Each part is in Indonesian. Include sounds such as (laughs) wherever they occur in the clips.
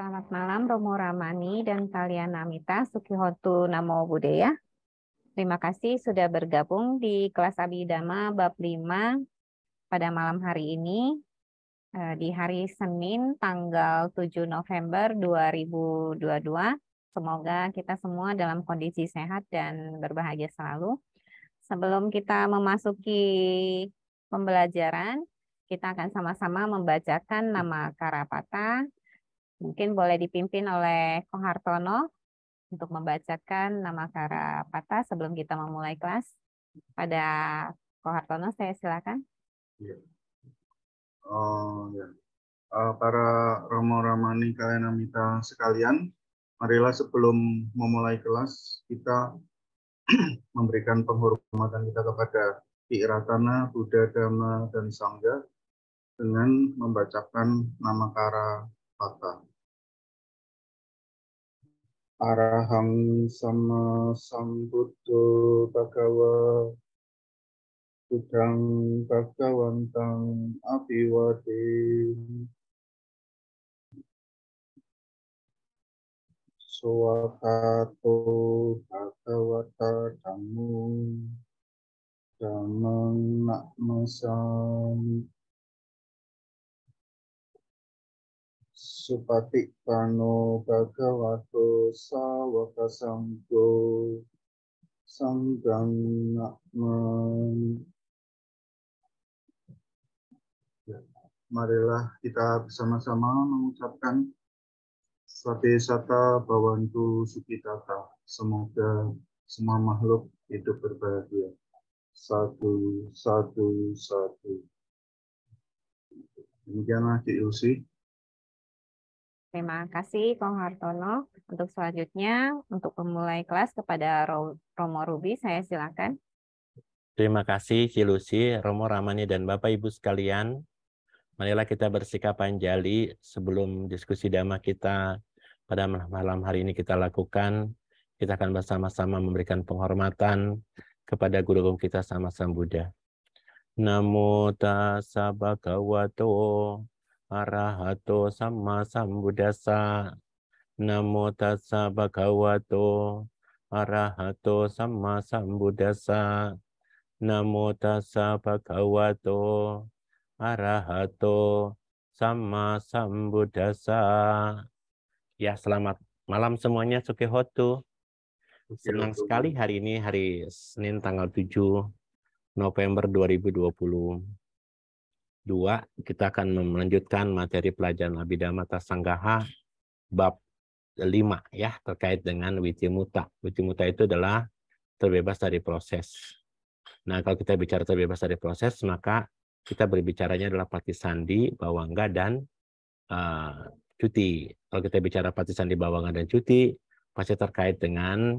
Selamat malam Romo Ramani dan kalian Namita Sukihotu Namo Buddhaya. Terima kasih sudah bergabung di kelas Abidama bab 5 pada malam hari ini eh, di hari Senin tanggal 7 November 2022. Semoga kita semua dalam kondisi sehat dan berbahagia selalu. Sebelum kita memasuki pembelajaran, kita akan sama-sama membacakan nama Karapata, Mungkin boleh dipimpin oleh Kong Hartono untuk membacakan nama kara pata sebelum kita memulai kelas. Pada Kong Hartono, saya silakan. Ya. Oh, ya. Uh, para Romo Ramani kalian minta sekalian, marilah sebelum memulai kelas kita (clears throat) memberikan penghormatan kita kepada ki Iratana, Buddha, Dhamma, dan Sangga dengan membacakan nama kara patah. Arahang sama sambuddho tang api bhagawantang abhiwate Swakato bhagavata zaman nak nakmasami supati pano bhagavato sawaka sangko sanggang nakman. Marilah kita bersama-sama mengucapkan Sate Sata Bawantu Sukitata. Semoga semua makhluk hidup berbahagia. Satu, satu, satu. Demikianlah diusik. Terima kasih Kong Hartono. Untuk selanjutnya, untuk memulai kelas kepada Romo Rubi, saya silakan. Terima kasih Cilusi, Romo Ramani, dan Bapak-Ibu sekalian. Marilah kita bersikap panjali sebelum diskusi dhamma kita pada malam hari ini kita lakukan. Kita akan bersama-sama memberikan penghormatan kepada Guru Guru kita sama sama Buddha. Namo tassa bhagavato arahato sama sambudasa namo tassa bhagavato arahato sama sambudasa namo tassa bhagavato arahato sama sambudasa ya selamat malam semuanya sukehotu senang sekali hari ini hari Senin tanggal 7 November 2020 2 kita akan melanjutkan materi pelajaran Abhidhamma Tasanggaha bab 5 ya terkait dengan Witi Muta itu adalah terbebas dari proses. Nah, kalau kita bicara terbebas dari proses, maka kita berbicaranya adalah Pati Sandi, Bawangga, dan uh, cuti. Kalau kita bicara Pati Sandi, Bawangga, dan cuti, pasti terkait dengan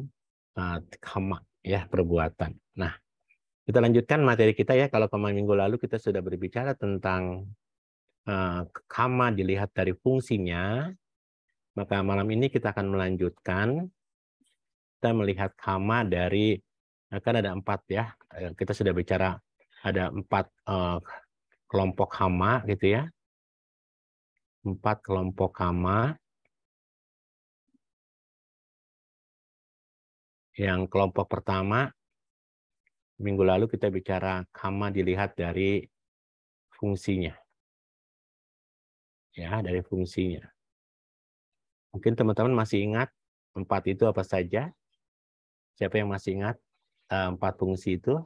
uh, eh, kama, ya, perbuatan. Nah, kita lanjutkan materi kita ya. Kalau kemarin minggu lalu kita sudah berbicara tentang uh, kama dilihat dari fungsinya, maka malam ini kita akan melanjutkan. Kita melihat kama dari akan eh, ada empat ya. Eh, kita sudah bicara ada empat kelompok kama gitu ya. Empat kelompok kama. Yang kelompok pertama Minggu lalu kita bicara kama dilihat dari fungsinya. Ya, dari fungsinya. Mungkin teman-teman masih ingat empat itu apa saja? Siapa yang masih ingat eh, empat fungsi itu?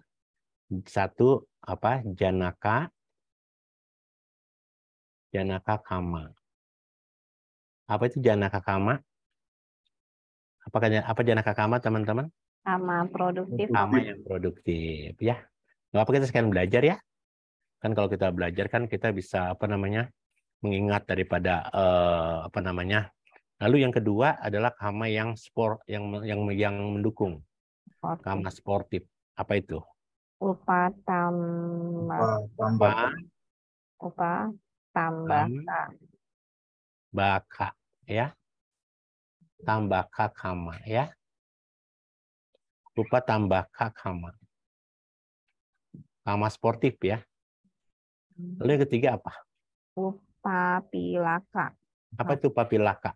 Satu apa? Janaka, janaka kama. Apa itu janaka kama? Apa, apa janaka kama teman-teman? sama iya, iya. produktif sama yang produktif ya nggak apa kita sekalian belajar ya kan kalau kita belajar kan kita bisa apa namanya mengingat daripada eh, apa namanya lalu yang kedua adalah kama yang sport yang yang yang mendukung sportif. kama sportif apa itu upa tambah upa upa tambah baka ya tambah kama ya lupa tambah K kama. Kama sportif ya. Hmm. Lalu yang ketiga apa? pilaka. Apa itu pilaka?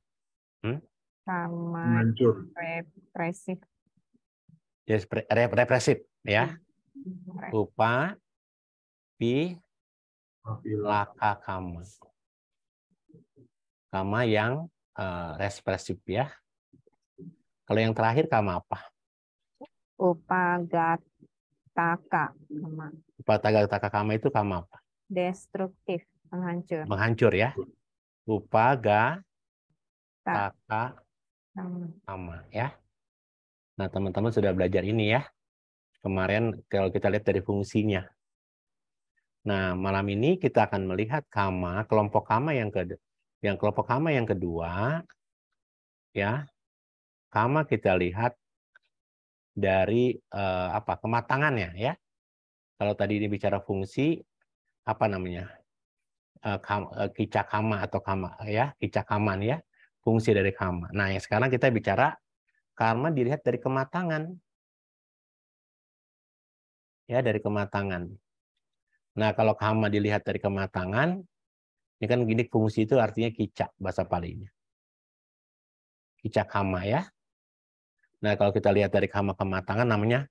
Hmm? Sama represif. represif ya. Iya. Upa pi laka kama. Kama yang uh, represif ya. Kalau yang terakhir kama apa? upagataka kama. Upagataka kama itu kama apa? Destruktif, menghancur. Menghancur ya. Upagataka kama ya. Nah, teman-teman sudah belajar ini ya. Kemarin kalau kita lihat dari fungsinya. Nah, malam ini kita akan melihat kama, kelompok kama yang ke yang kelompok kama yang kedua ya. Kama kita lihat dari eh, apa kematangannya ya. Kalau tadi ini bicara fungsi apa namanya eh, eh kicakama atau kama ya kicakaman ya fungsi dari kama. Nah yang sekarang kita bicara karma dilihat dari kematangan ya dari kematangan. Nah kalau kama dilihat dari kematangan ini kan gini fungsi itu artinya kicak bahasa palingnya. Kicakama ya. Nah, kalau kita lihat dari kama kematangan namanya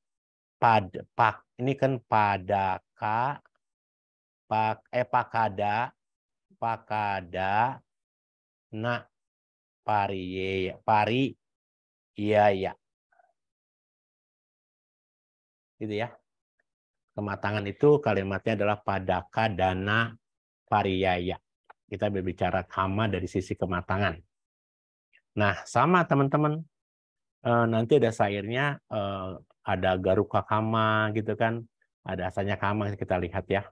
pad pak. Ini kan padaka pak eh pakada pakada na pari ya, pari iya ya. Gitu ya. Kematangan itu kalimatnya adalah padaka dana pariyaya. Ya. Kita berbicara kama dari sisi kematangan. Nah, sama teman-teman Eh, nanti ada uh, ada garuka kama gitu kan ada asanya kama kita lihat ya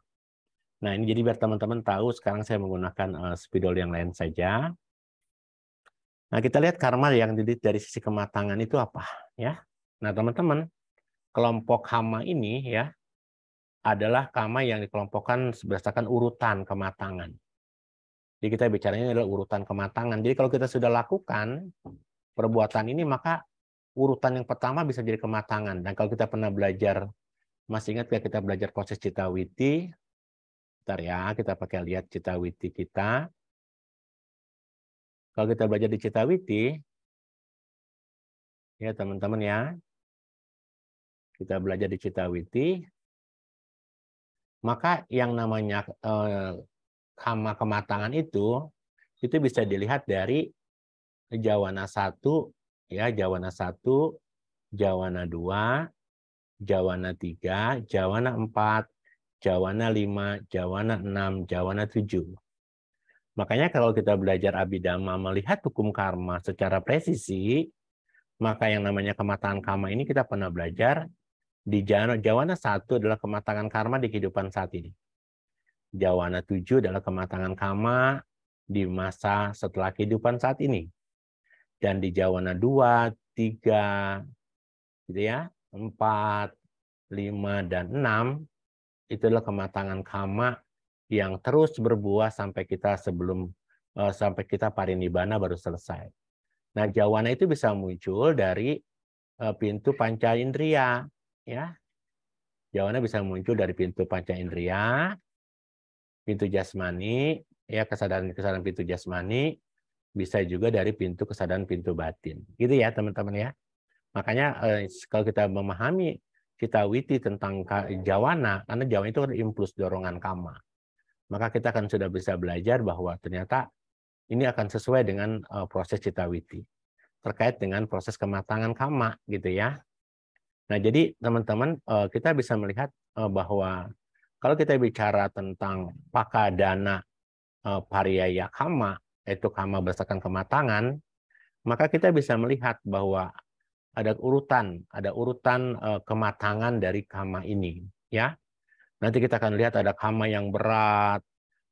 nah ini jadi biar teman-teman tahu sekarang saya menggunakan eh, spidol yang lain saja nah kita lihat karma yang jadi dari sisi kematangan itu apa ya nah teman-teman kelompok hama ini ya adalah kama yang dikelompokkan berdasarkan urutan kematangan. Jadi kita bicaranya adalah urutan kematangan. Jadi kalau kita sudah lakukan perbuatan ini maka urutan yang pertama bisa jadi kematangan. Dan kalau kita pernah belajar, masih ingat ya kita belajar proses citawiti? Bentar ya, kita pakai lihat citawiti kita. Kalau kita belajar di citawiti, ya teman-teman ya, kita belajar di citawiti, maka yang namanya eh, kama kematangan itu, itu bisa dilihat dari Jawana 1 ya Jawana satu, Jawana dua, Jawana tiga, Jawana empat, Jawana lima, Jawana enam, Jawana 7. Makanya kalau kita belajar abidama melihat hukum karma secara presisi, maka yang namanya kematangan karma ini kita pernah belajar di Jawana satu adalah kematangan karma di kehidupan saat ini. Jawana tujuh adalah kematangan karma di masa setelah kehidupan saat ini dan di Jawana 2, 3, gitu ya, 4, 5, dan 6, itulah kematangan kama yang terus berbuah sampai kita sebelum eh, sampai kita parinibbana baru selesai. Nah, jawana itu bisa muncul dari eh, pintu panca indria, ya. Jawana bisa muncul dari pintu panca indria, pintu jasmani, ya kesadaran kesadaran pintu jasmani, bisa juga dari pintu kesadaran pintu batin. Gitu ya teman-teman ya. Makanya eh, kalau kita memahami kita witi tentang jawana, karena jawana itu kan impuls dorongan kama. Maka kita akan sudah bisa belajar bahwa ternyata ini akan sesuai dengan eh, proses cita witi terkait dengan proses kematangan kama gitu ya. Nah, jadi teman-teman eh, kita bisa melihat bahwa kalau kita bicara tentang pakadana pariyaya kama yaitu kama berdasarkan kematangan, maka kita bisa melihat bahwa ada urutan, ada urutan uh, kematangan dari kama ini, ya. Nanti kita akan lihat ada kama yang berat,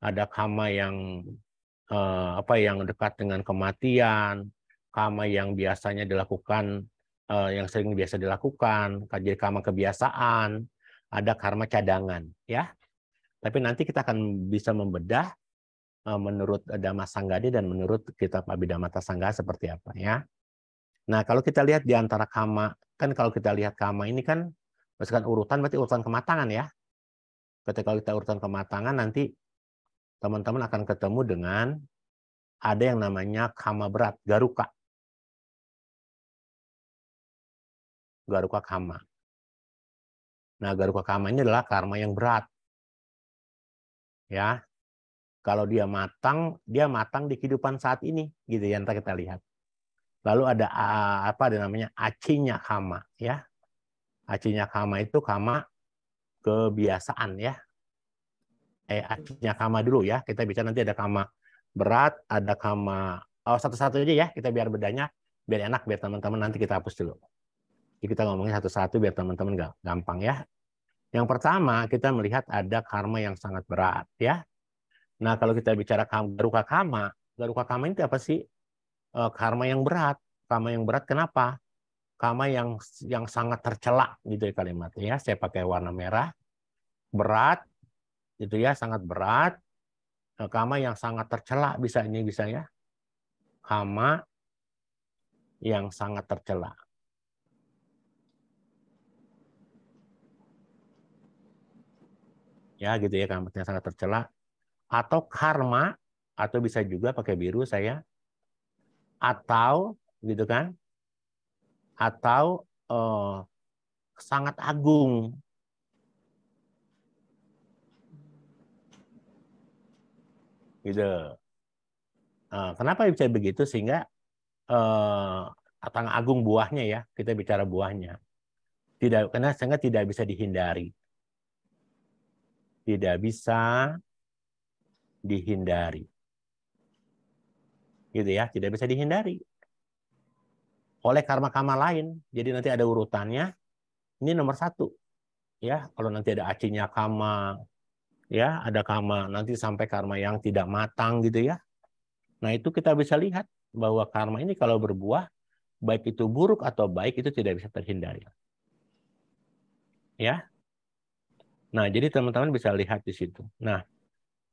ada kama yang uh, apa yang dekat dengan kematian, kama yang biasanya dilakukan uh, yang sering biasa dilakukan, jadi kama kebiasaan, ada karma cadangan, ya. Tapi nanti kita akan bisa membedah Eh, menurut eh, Dhamma Sanggadi dan menurut kitab Abhidhamma Sangga seperti apa ya. Nah, kalau kita lihat di antara kama, kan kalau kita lihat kama ini kan misalkan urutan berarti urutan kematangan ya. Ketika kita urutan kematangan nanti teman-teman akan ketemu dengan ada yang namanya kama berat, garuka. Garuka kama. Nah, garuka kama ini adalah karma yang berat. Ya, kalau dia matang, dia matang di kehidupan saat ini, gitu ya. Nanti kita lihat. Lalu ada apa ada namanya acinya kama, ya. Acinya kama itu kama kebiasaan, ya. Eh, acinya kama dulu ya. Kita bisa nanti ada kama berat, ada kama oh satu-satu aja ya. Kita biar bedanya biar enak biar teman-teman nanti kita hapus dulu. Jadi kita ngomongin satu-satu biar teman-teman gampang ya. Yang pertama kita melihat ada karma yang sangat berat ya. Nah, kalau kita bicara garuka kama, garuka kama itu apa sih? Eh, karma yang berat. Karma yang berat kenapa? Karma yang yang sangat tercela gitu ya kalimatnya. Ya. Saya pakai warna merah. Berat gitu ya, sangat berat. Eh, kama yang sangat tercela ini bisa ya. Kama yang sangat tercela. Ya gitu ya, kalimatnya sangat tercelak atau karma atau bisa juga pakai biru saya atau gitu kan atau eh, sangat agung gitu eh, kenapa bisa begitu sehingga eh, atang agung buahnya ya kita bicara buahnya tidak karena sangat tidak bisa dihindari tidak bisa dihindari. Gitu ya, tidak bisa dihindari. Oleh karma-karma lain, jadi nanti ada urutannya. Ini nomor satu. Ya, kalau nanti ada acinya karma, ya ada karma nanti sampai karma yang tidak matang gitu ya. Nah itu kita bisa lihat bahwa karma ini kalau berbuah baik itu buruk atau baik itu tidak bisa terhindari. Ya. Nah, jadi teman-teman bisa lihat di situ. Nah,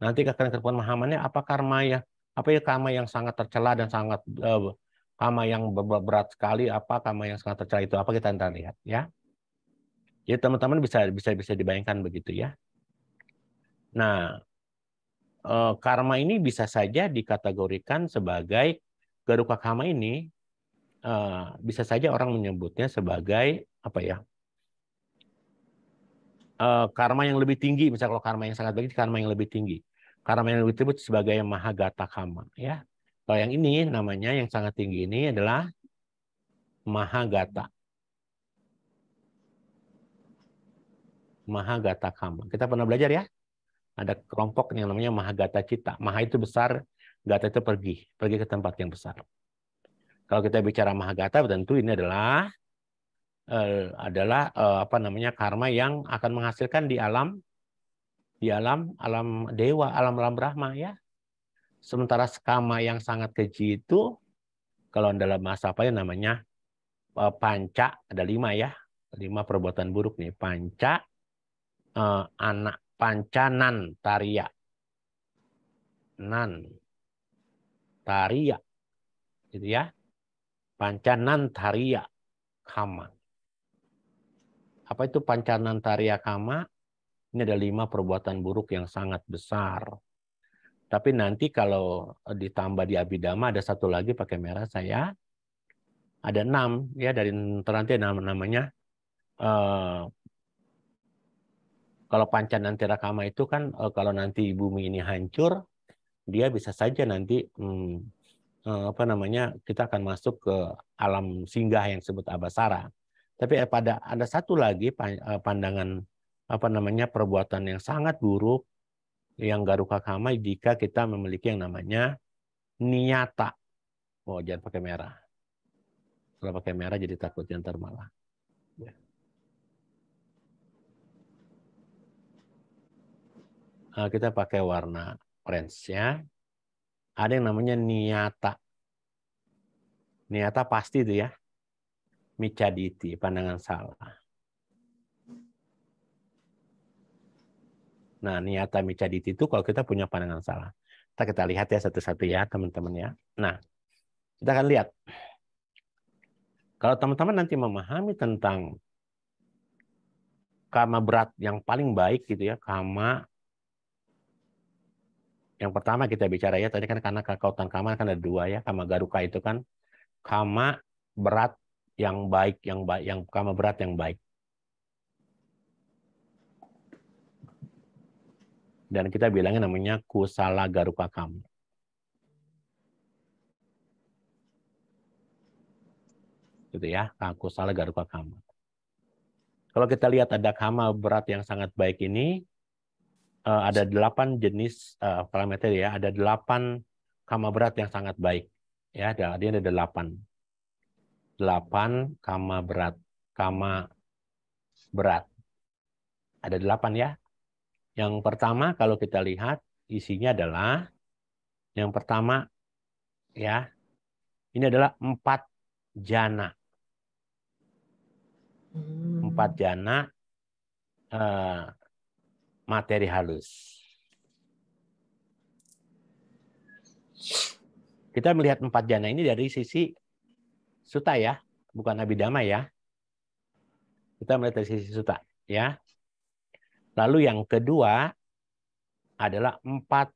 Nanti akan kedepan pemahamannya apa karma ya? Apa ya karma yang sangat tercela dan sangat uh, karma yang berat sekali? Apa karma yang sangat tercela itu? Apa kita nanti lihat ya? Jadi teman-teman bisa bisa bisa dibayangkan begitu ya. Nah, uh, karma ini bisa saja dikategorikan sebagai garuka karma ini uh, bisa saja orang menyebutnya sebagai apa ya? karma yang lebih tinggi, misalnya kalau karma yang sangat baik, karma yang lebih tinggi karma yang disebut sebagai mahagata kama ya. Kalau yang ini namanya yang sangat tinggi ini adalah mahagata. Mahagata kama. Kita pernah belajar ya? Ada kelompok yang namanya mahagata cita. Maha itu besar, gata itu pergi, pergi ke tempat yang besar. Kalau kita bicara mahagata tentu ini adalah eh, adalah eh, apa namanya karma yang akan menghasilkan di alam di alam alam dewa, alam alam Brahma ya. Sementara skama yang sangat keji itu kalau dalam bahasa apa ya namanya e, panca ada lima ya lima perbuatan buruk nih panca e, anak pancanan taria nan taria gitu ya pancanan taria kama apa itu pancanan taria kama ini ada lima perbuatan buruk yang sangat besar. Tapi nanti kalau eh, ditambah di abidama ada satu lagi pakai merah saya ada enam ya dari nanti nama namanya uh, kalau nanti kama itu kan uh, kalau nanti bumi ini hancur dia bisa saja nanti um, uh, apa namanya kita akan masuk ke alam singgah yang disebut abasara. Tapi pada ada satu lagi pandangan apa namanya perbuatan yang sangat buruk yang garuka kama jika kita memiliki yang namanya niata. Oh, jangan pakai merah. Kalau pakai merah jadi takut ntar malah. Nah, ya. eh, kita pakai warna orange ya. Ada yang namanya niata. Niata pasti itu ya. Micaditi, pandangan salah Nah, niata micadit itu kalau kita punya pandangan salah. Kita kita lihat ya satu-satu ya, teman-teman ya. Nah, kita akan lihat. Kalau teman-teman nanti memahami tentang karma berat yang paling baik gitu ya, karma yang pertama kita bicara ya tadi kan karena kekuatan karma kan ada dua ya karma garuka itu kan karma berat yang baik yang baik yang kama berat yang baik dan kita bilangnya namanya kusala garupakam. Gitu ya, ah, kusala garupakam. Kalau kita lihat ada kama berat yang sangat baik ini, eh, ada delapan jenis parameter eh, ya, ada delapan kama berat yang sangat baik. Ya, dia ada delapan. Delapan kama berat, kama berat. Ada delapan ya, yang pertama kalau kita lihat isinya adalah yang pertama ya ini adalah empat jana. Hmm. Empat jana uh, materi halus. Kita melihat empat jana ini dari sisi suta ya, bukan abidama ya. Kita melihat dari sisi suta ya. Lalu yang kedua adalah empat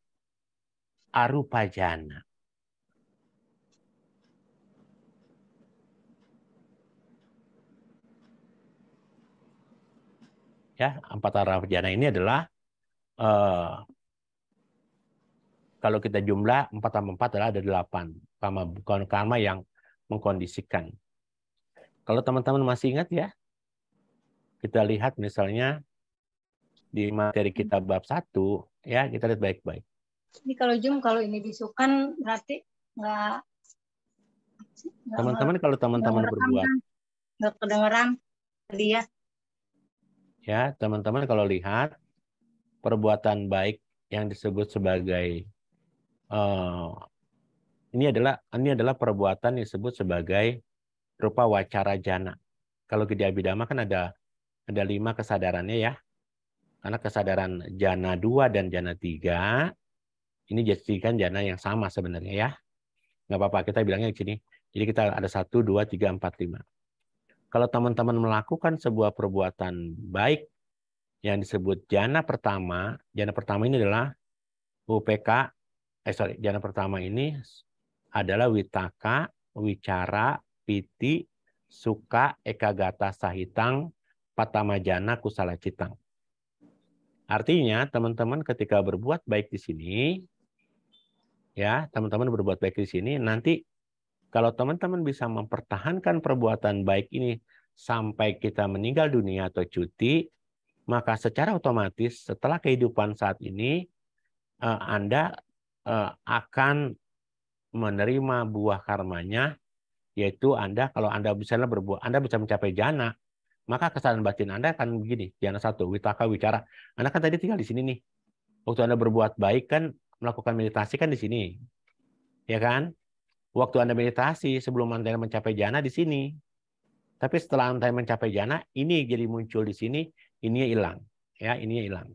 arupa jana. Ya, empat arupa jana ini adalah eh, kalau kita jumlah empat tambah empat adalah ada delapan Karma bukan karma yang mengkondisikan. Kalau teman-teman masih ingat ya, kita lihat misalnya di materi hmm. kita bab satu ya kita lihat baik-baik. Ini kalau zoom kalau ini disukan berarti nggak teman-teman kalau teman-teman berbuat nggak kedengeran lihat ya. ya teman-teman kalau lihat perbuatan baik yang disebut sebagai uh, ini adalah ini adalah perbuatan yang disebut sebagai rupa wacara jana kalau gede abidama kan ada ada lima kesadarannya ya karena kesadaran jana 2 dan jana 3 ini jadikan jana yang sama sebenarnya ya. Nggak apa-apa, kita bilangnya di sini. Jadi kita ada 1, 2, 3, 4, 5. Kalau teman-teman melakukan sebuah perbuatan baik yang disebut jana pertama, jana pertama ini adalah UPK, eh sorry, jana pertama ini adalah witaka, wicara, piti, suka, ekagata, sahitang, patama jana, kusala citang. Artinya teman-teman ketika berbuat baik di sini, ya teman-teman berbuat baik di sini, nanti kalau teman-teman bisa mempertahankan perbuatan baik ini sampai kita meninggal dunia atau cuti, maka secara otomatis setelah kehidupan saat ini, eh, Anda eh, akan menerima buah karmanya, yaitu Anda kalau Anda bisa berbuat, Anda bisa mencapai jana, maka kesalahan batin Anda akan begini. Jana satu, witaka wicara. Anda kan tadi tinggal di sini nih. Waktu Anda berbuat baik kan melakukan meditasi kan di sini. Ya kan? Waktu Anda meditasi sebelum Anda mencapai jana di sini. Tapi setelah Anda mencapai jana, ini jadi muncul di sini, ini hilang. Ya, ini hilang.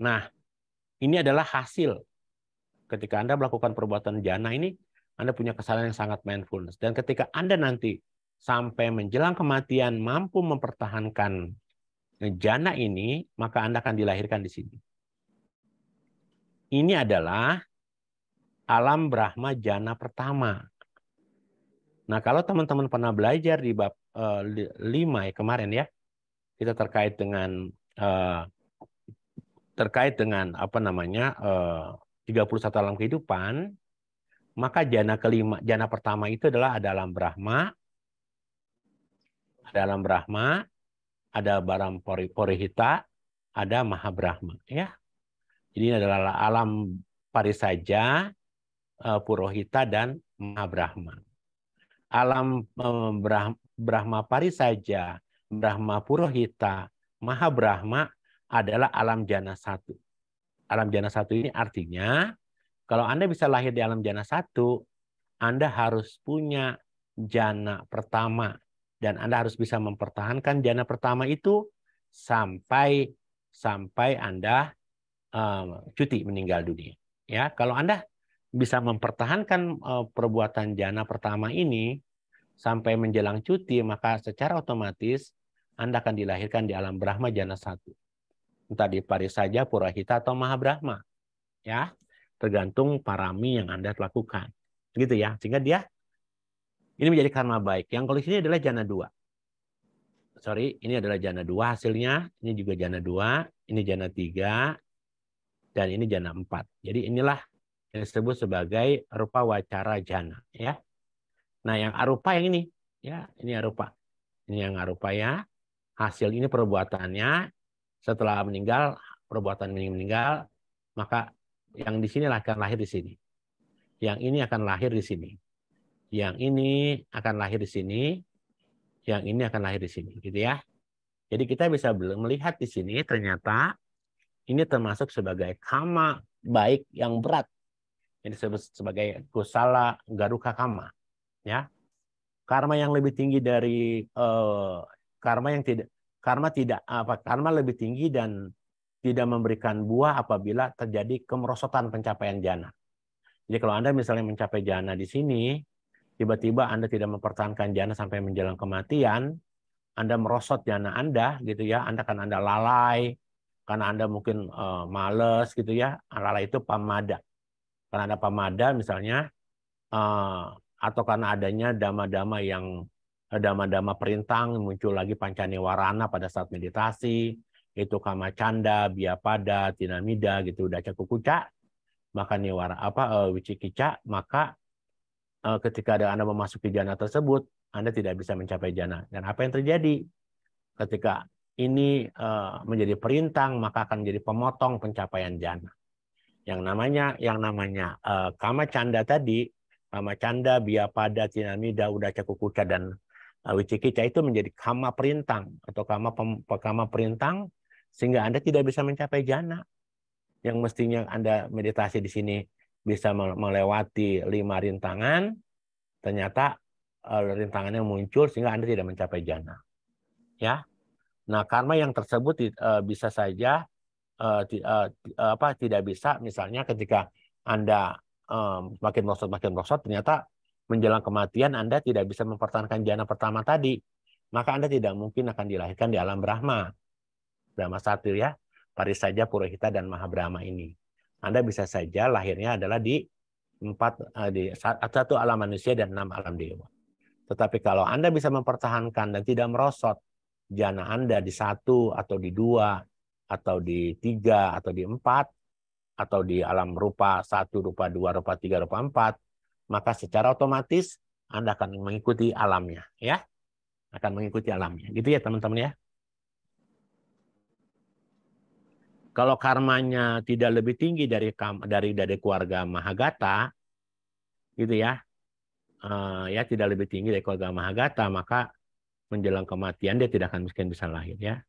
Nah, ini adalah hasil ketika Anda melakukan perbuatan jana ini, Anda punya kesalahan yang sangat mindfulness. Dan ketika Anda nanti sampai menjelang kematian mampu mempertahankan jana ini, maka Anda akan dilahirkan di sini. Ini adalah alam Brahma jana pertama. Nah, kalau teman-teman pernah belajar di bab 5 eh, ya kemarin ya, kita terkait dengan eh, terkait dengan apa namanya eh, puluh 31 alam kehidupan, maka jana kelima, jana pertama itu adalah ada alam Brahma, dalam Brahma, ada Baram Pori, Porihita, ada Maha Brahma. Ya. Jadi ini adalah alam parisaja, eh, Purohita, dan Maha Brahma. Alam eh, Brahma, parisaja, Brahma Purohita, Maha Brahma adalah alam jana satu. Alam jana satu ini artinya kalau Anda bisa lahir di alam jana satu, Anda harus punya jana pertama dan Anda harus bisa mempertahankan jana pertama itu sampai sampai Anda um, cuti meninggal dunia. Ya, kalau Anda bisa mempertahankan uh, perbuatan jana pertama ini sampai menjelang cuti, maka secara otomatis Anda akan dilahirkan di alam Brahma jana satu. Entah di Parisaja, Purahita atau Mahabrahma. Ya, tergantung parami yang Anda lakukan. gitu ya. Sehingga dia ini menjadi karma baik. Yang kalau sini adalah jana dua. Sorry, ini adalah jana dua hasilnya. Ini juga jana dua, ini jana tiga, dan ini jana empat. Jadi inilah yang disebut sebagai rupa wacara jana. Ya. Nah, yang arupa yang ini, ya, ini arupa. Ini yang arupa ya. Hasil ini perbuatannya setelah meninggal, perbuatan meninggal, maka yang di sini akan lahir di sini. Yang ini akan lahir di sini yang ini akan lahir di sini, yang ini akan lahir di sini, gitu ya. Jadi kita bisa melihat di sini ternyata ini termasuk sebagai kama baik yang berat. Ini disebut sebagai kusala garuka kama, ya. Karma yang lebih tinggi dari uh, karma yang tidak karma tidak apa karma lebih tinggi dan tidak memberikan buah apabila terjadi kemerosotan pencapaian jana. Jadi kalau Anda misalnya mencapai jana di sini, tiba-tiba Anda tidak mempertahankan jana sampai menjelang kematian, Anda merosot jana Anda gitu ya, Anda kan Anda lalai karena Anda mungkin uh, males gitu ya. Lalai itu pamada. Karena ada pamada misalnya uh, atau karena adanya dama-dama yang eh, dama-dama perintang muncul lagi warana pada saat meditasi itu kama canda, biapada, tinamida gitu udah cakukuca maka niwara apa uh, wicikica maka Eh, ketika ada Anda memasuki jana tersebut, Anda tidak bisa mencapai jana. Dan apa yang terjadi? Ketika ini eh, menjadi perintang, maka akan menjadi pemotong pencapaian jana. Yang namanya yang namanya eh, kama canda tadi, kama canda, biapada, tinamida, udah kukuca, dan wicikica itu menjadi kama perintang atau kama, kama perintang sehingga Anda tidak bisa mencapai jana. Yang mestinya Anda meditasi di sini bisa melewati lima rintangan, ternyata eh, rintangannya muncul sehingga Anda tidak mencapai jana. Ya. Nah, karma yang tersebut eh, bisa saja eh, apa tidak bisa misalnya ketika Anda makin merosot makin merosot ternyata menjelang kematian Anda tidak bisa mempertahankan jana pertama tadi, maka Anda tidak mungkin akan dilahirkan di alam Brahma. Brahma satu ya, Paris saja Purohita dan Mahabrahma ini. Anda bisa saja lahirnya adalah di empat eh, di satu alam manusia dan enam alam dewa. Tetapi kalau Anda bisa mempertahankan dan tidak merosot jana Anda di satu atau di dua atau di tiga atau di empat atau di alam rupa satu rupa dua rupa tiga rupa empat maka secara otomatis Anda akan mengikuti alamnya ya akan mengikuti alamnya gitu ya teman-teman ya Kalau karmanya tidak lebih tinggi dari dari dari keluarga Mahagata, gitu ya, eh, ya tidak lebih tinggi dari keluarga Mahagata, maka menjelang kematian dia tidak akan mungkin bisa lahir ya.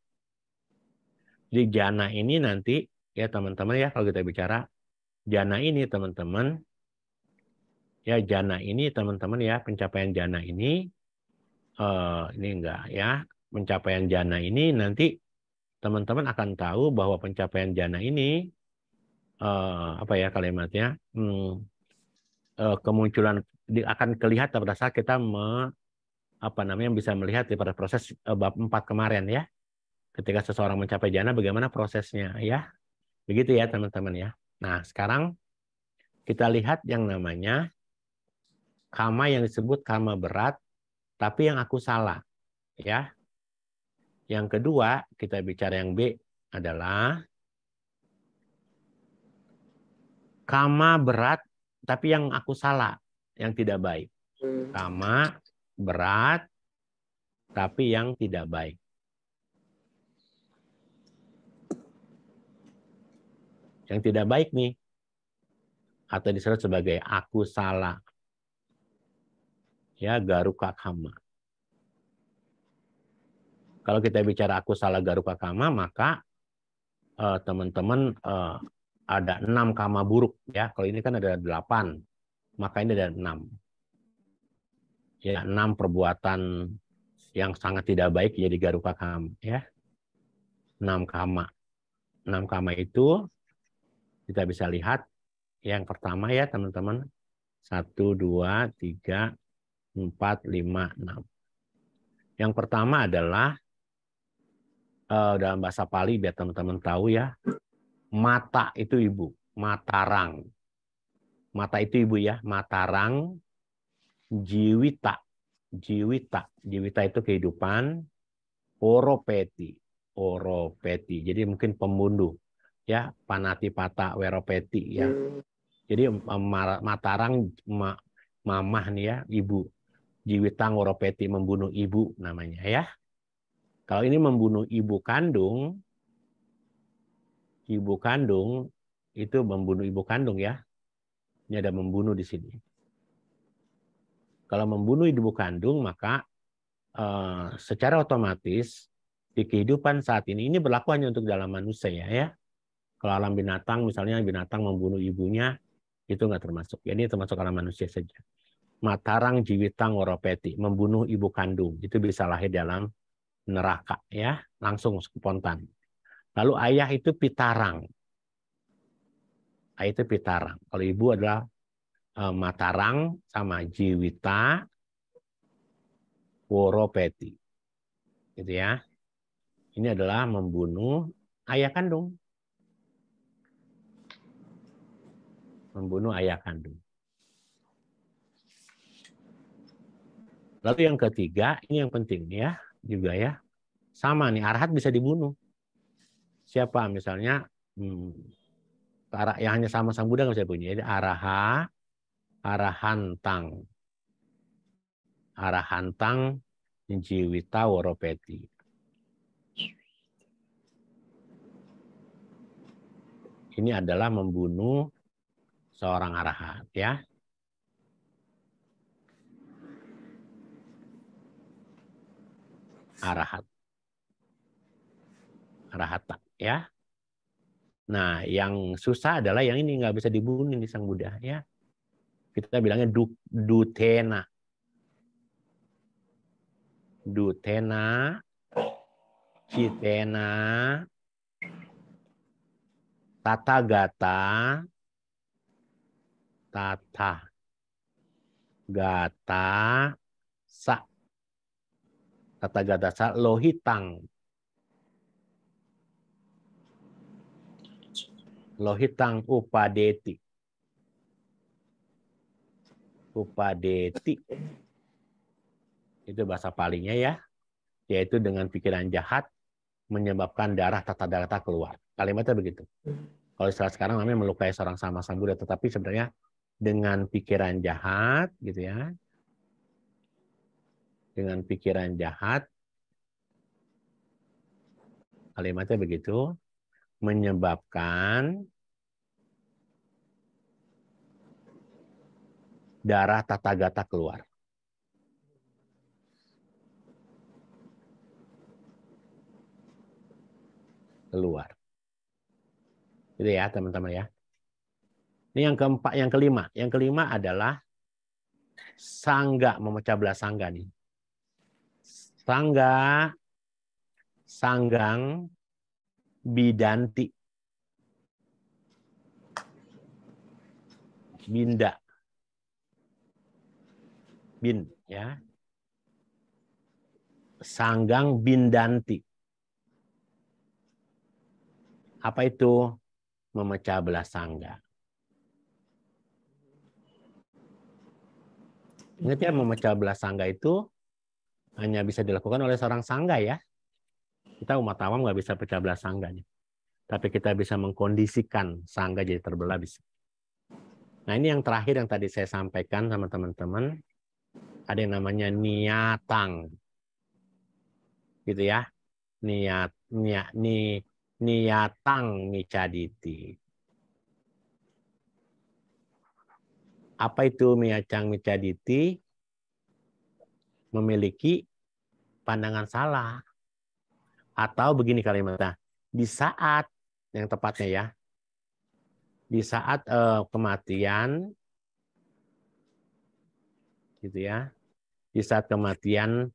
Jadi jana ini nanti ya teman-teman ya kalau kita bicara jana ini teman-teman ya jana ini teman-teman ya pencapaian jana ini eh, ini enggak ya pencapaian jana ini nanti teman-teman akan tahu bahwa pencapaian jana ini eh, apa ya kalimatnya hmm, eh, kemunculan akan kelihatan pada saat kita me, apa namanya bisa melihat di pada proses eh, bab 4 kemarin ya ketika seseorang mencapai jana bagaimana prosesnya ya begitu ya teman-teman ya nah sekarang kita lihat yang namanya kama yang disebut kama berat tapi yang aku salah ya yang kedua, kita bicara yang B adalah kama berat tapi yang aku salah, yang tidak baik. Hmm. Kama berat tapi yang tidak baik. Yang tidak baik nih atau disebut sebagai aku salah. Ya, garuka kama. Kalau kita bicara aku salah garuka kama, maka eh, teman-teman uh, uh, ada enam kama buruk ya. Kalau ini kan ada delapan, maka ini ada enam. Ya enam perbuatan yang sangat tidak baik jadi garuka kama ya. Enam kama, enam kama itu kita bisa lihat yang pertama ya teman-teman satu dua tiga empat lima enam. Yang pertama adalah uh, dalam bahasa Pali biar teman-teman tahu ya. Mata itu ibu, Matarang. Mata itu ibu ya, Matarang, Jiwita. Jiwita, Jiwita itu kehidupan, Oropeti, Oropeti. Jadi mungkin pembunuh ya, panati pata Weropeti ya. Hmm. Jadi Matarang ma, mamah nih ya, ibu. Jiwita oropeti membunuh ibu namanya ya. Kalau ini membunuh ibu kandung, ibu kandung itu membunuh ibu kandung ya. Ini ada membunuh di sini. Kalau membunuh ibu kandung maka eh, secara otomatis di kehidupan saat ini ini berlaku hanya untuk dalam manusia ya. ya. Kalau alam binatang misalnya binatang membunuh ibunya itu nggak termasuk. Ya, Ini termasuk alam manusia saja. Matarang jiwitang waropeti membunuh ibu kandung itu bisa lahir dalam neraka ya langsung spontan lalu ayah itu pitarang ayah itu pitarang kalau ibu adalah eh, matarang sama jiwita woropeti gitu ya ini adalah membunuh ayah kandung membunuh ayah kandung Lalu yang ketiga, ini yang penting ya, juga ya. Sama nih, arhat bisa dibunuh. Siapa misalnya hmm, yang hanya sama sang Buddha nggak bisa punya. Jadi araha, arahantang, arahantang, jiwita waropeti Ini adalah membunuh seorang arahat ya. arahat. Arahata ya. Nah, yang susah adalah yang ini nggak bisa dibunuh di Sang Buddha ya. Kita bilangnya du, dutena. Dutena, citena, tata gata, tata gata sak kata gadasa lohitang. Lohitang upadeti. Upadeti. Itu bahasa palingnya ya. Yaitu dengan pikiran jahat menyebabkan darah tata darah keluar. Kalimatnya begitu. Kalau istilah sekarang namanya melukai seorang sama sambuddha, tetapi sebenarnya dengan pikiran jahat gitu ya, dengan pikiran jahat, kalimatnya begitu, menyebabkan darah tata gata keluar. Keluar. Gitu ya teman-teman ya. Ini yang keempat, yang kelima. Yang kelima adalah sangga, memecah belah sangga nih. Sangga, sanggang, bidanti. Binda. Bin, ya. Sanggang bindanti. Apa itu? Memecah belah sangga. Ingat ya memecah belah sangga itu hanya bisa dilakukan oleh seorang sangga ya. Kita umat awam nggak bisa pecah belah sangganya. Tapi kita bisa mengkondisikan sangga jadi terbelah bisa. Nah ini yang terakhir yang tadi saya sampaikan sama teman-teman. Ada yang namanya niatang. Gitu ya. Niat, niat, ni, niatang micaditi. Apa itu miyacang micaditi? Memiliki pandangan salah. Atau begini kalimatnya, di saat yang tepatnya ya, di saat eh, kematian, gitu ya, di saat kematian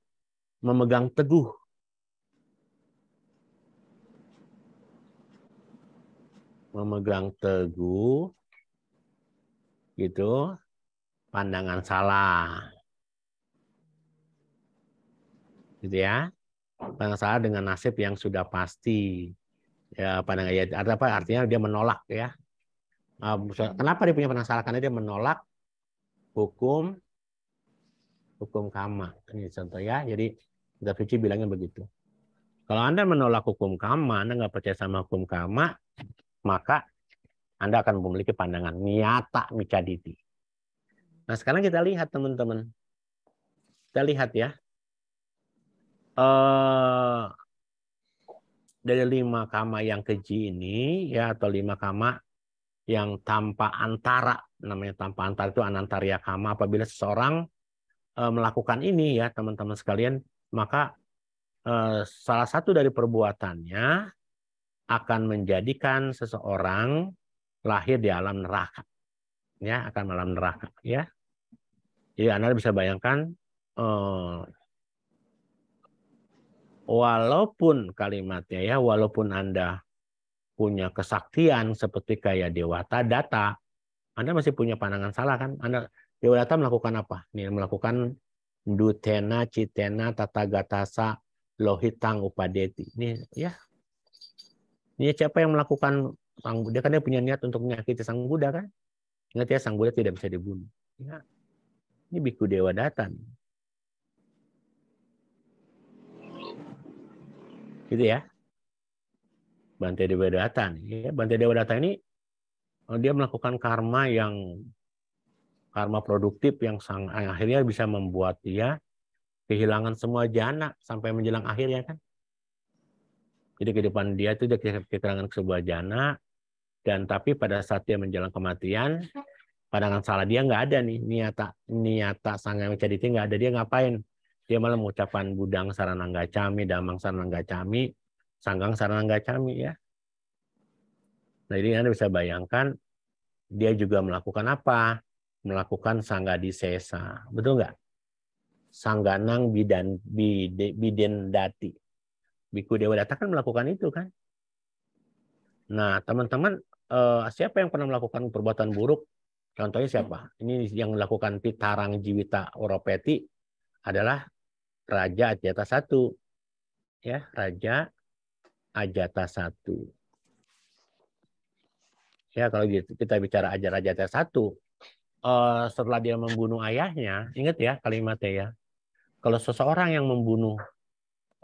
memegang teguh memegang teguh gitu pandangan salah gitu ya salah dengan nasib yang sudah pasti ya pandangan ya apa artinya dia menolak ya ah, kenapa dia punya penasaran karena dia menolak hukum hukum kama ini contoh ya jadi kita cuci bilangnya begitu kalau anda menolak hukum kama anda nggak percaya sama hukum kama maka anda akan memiliki pandangan niata mikaditi. nah sekarang kita lihat teman-teman kita lihat ya eh, dari lima kama yang keji ini ya atau lima kama yang tanpa antara namanya tanpa antara itu anantarya kama apabila seseorang eh, melakukan ini ya teman-teman sekalian maka eh, salah satu dari perbuatannya akan menjadikan seseorang lahir di alam neraka ya akan alam neraka ya jadi anda bisa bayangkan eh, walaupun kalimatnya ya, walaupun Anda punya kesaktian seperti kayak Dewata Data, Anda masih punya pandangan salah kan? Anda Dewata melakukan apa? Nih melakukan dutena, citena, tata gatasa, lohitang, upadeti. Ini ya. Ini siapa yang melakukan sang Buddha kan dia punya niat untuk menyakiti sang Buddha kan? Ingat ya sang Buddha tidak bisa dibunuh. Ya. Ini biku dewa datan. Gitu ya. Bante Dewa Data. Ya, Bante Dewa Data ini oh, dia melakukan karma yang karma produktif yang sang, akhirnya bisa membuat dia kehilangan semua jana sampai menjelang akhirnya kan. Jadi kehidupan dia itu dia kehilangan sebuah jana dan tapi pada saat dia menjelang kematian pandangan salah dia nggak ada nih niata niata sang yang mencari itu nggak ada dia ngapain dia malah mengucapkan budang cami damang cami sanggang cami ya. Nah, ini Anda bisa bayangkan dia juga melakukan apa? Melakukan sangga di sesa. Betul nggak? Sangganang bidan bide, biden dati. Biku Dewa Data kan melakukan itu kan. Nah, teman-teman, eh, siapa yang pernah melakukan perbuatan buruk? Contohnya siapa? Ini yang melakukan Pitarang Jiwita Oropeti adalah Raja Ajata satu, Ya, Raja Ajata satu. Ya, kalau gitu kita bicara Raja Ajata satu, eh, setelah dia membunuh ayahnya, ingat ya kalimatnya ya. Kalau seseorang yang membunuh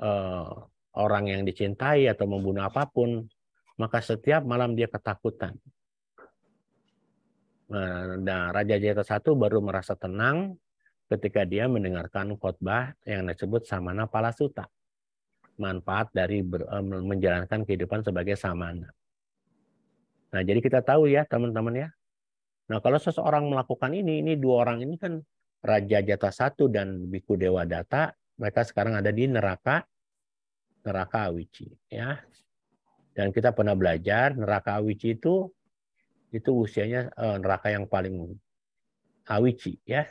eh, orang yang dicintai atau membunuh apapun, maka setiap malam dia ketakutan. Nah, Raja Jaya satu baru merasa tenang ketika dia mendengarkan khotbah yang disebut samana palasuta. Manfaat dari ber, eh, menjalankan kehidupan sebagai samana. Nah, jadi kita tahu ya, teman-teman ya. Nah, kalau seseorang melakukan ini, ini dua orang ini kan Raja Jata satu dan Biku Dewa Data, mereka sekarang ada di neraka neraka awici ya. Dan kita pernah belajar neraka awici itu itu usianya uh, neraka yang paling awici ya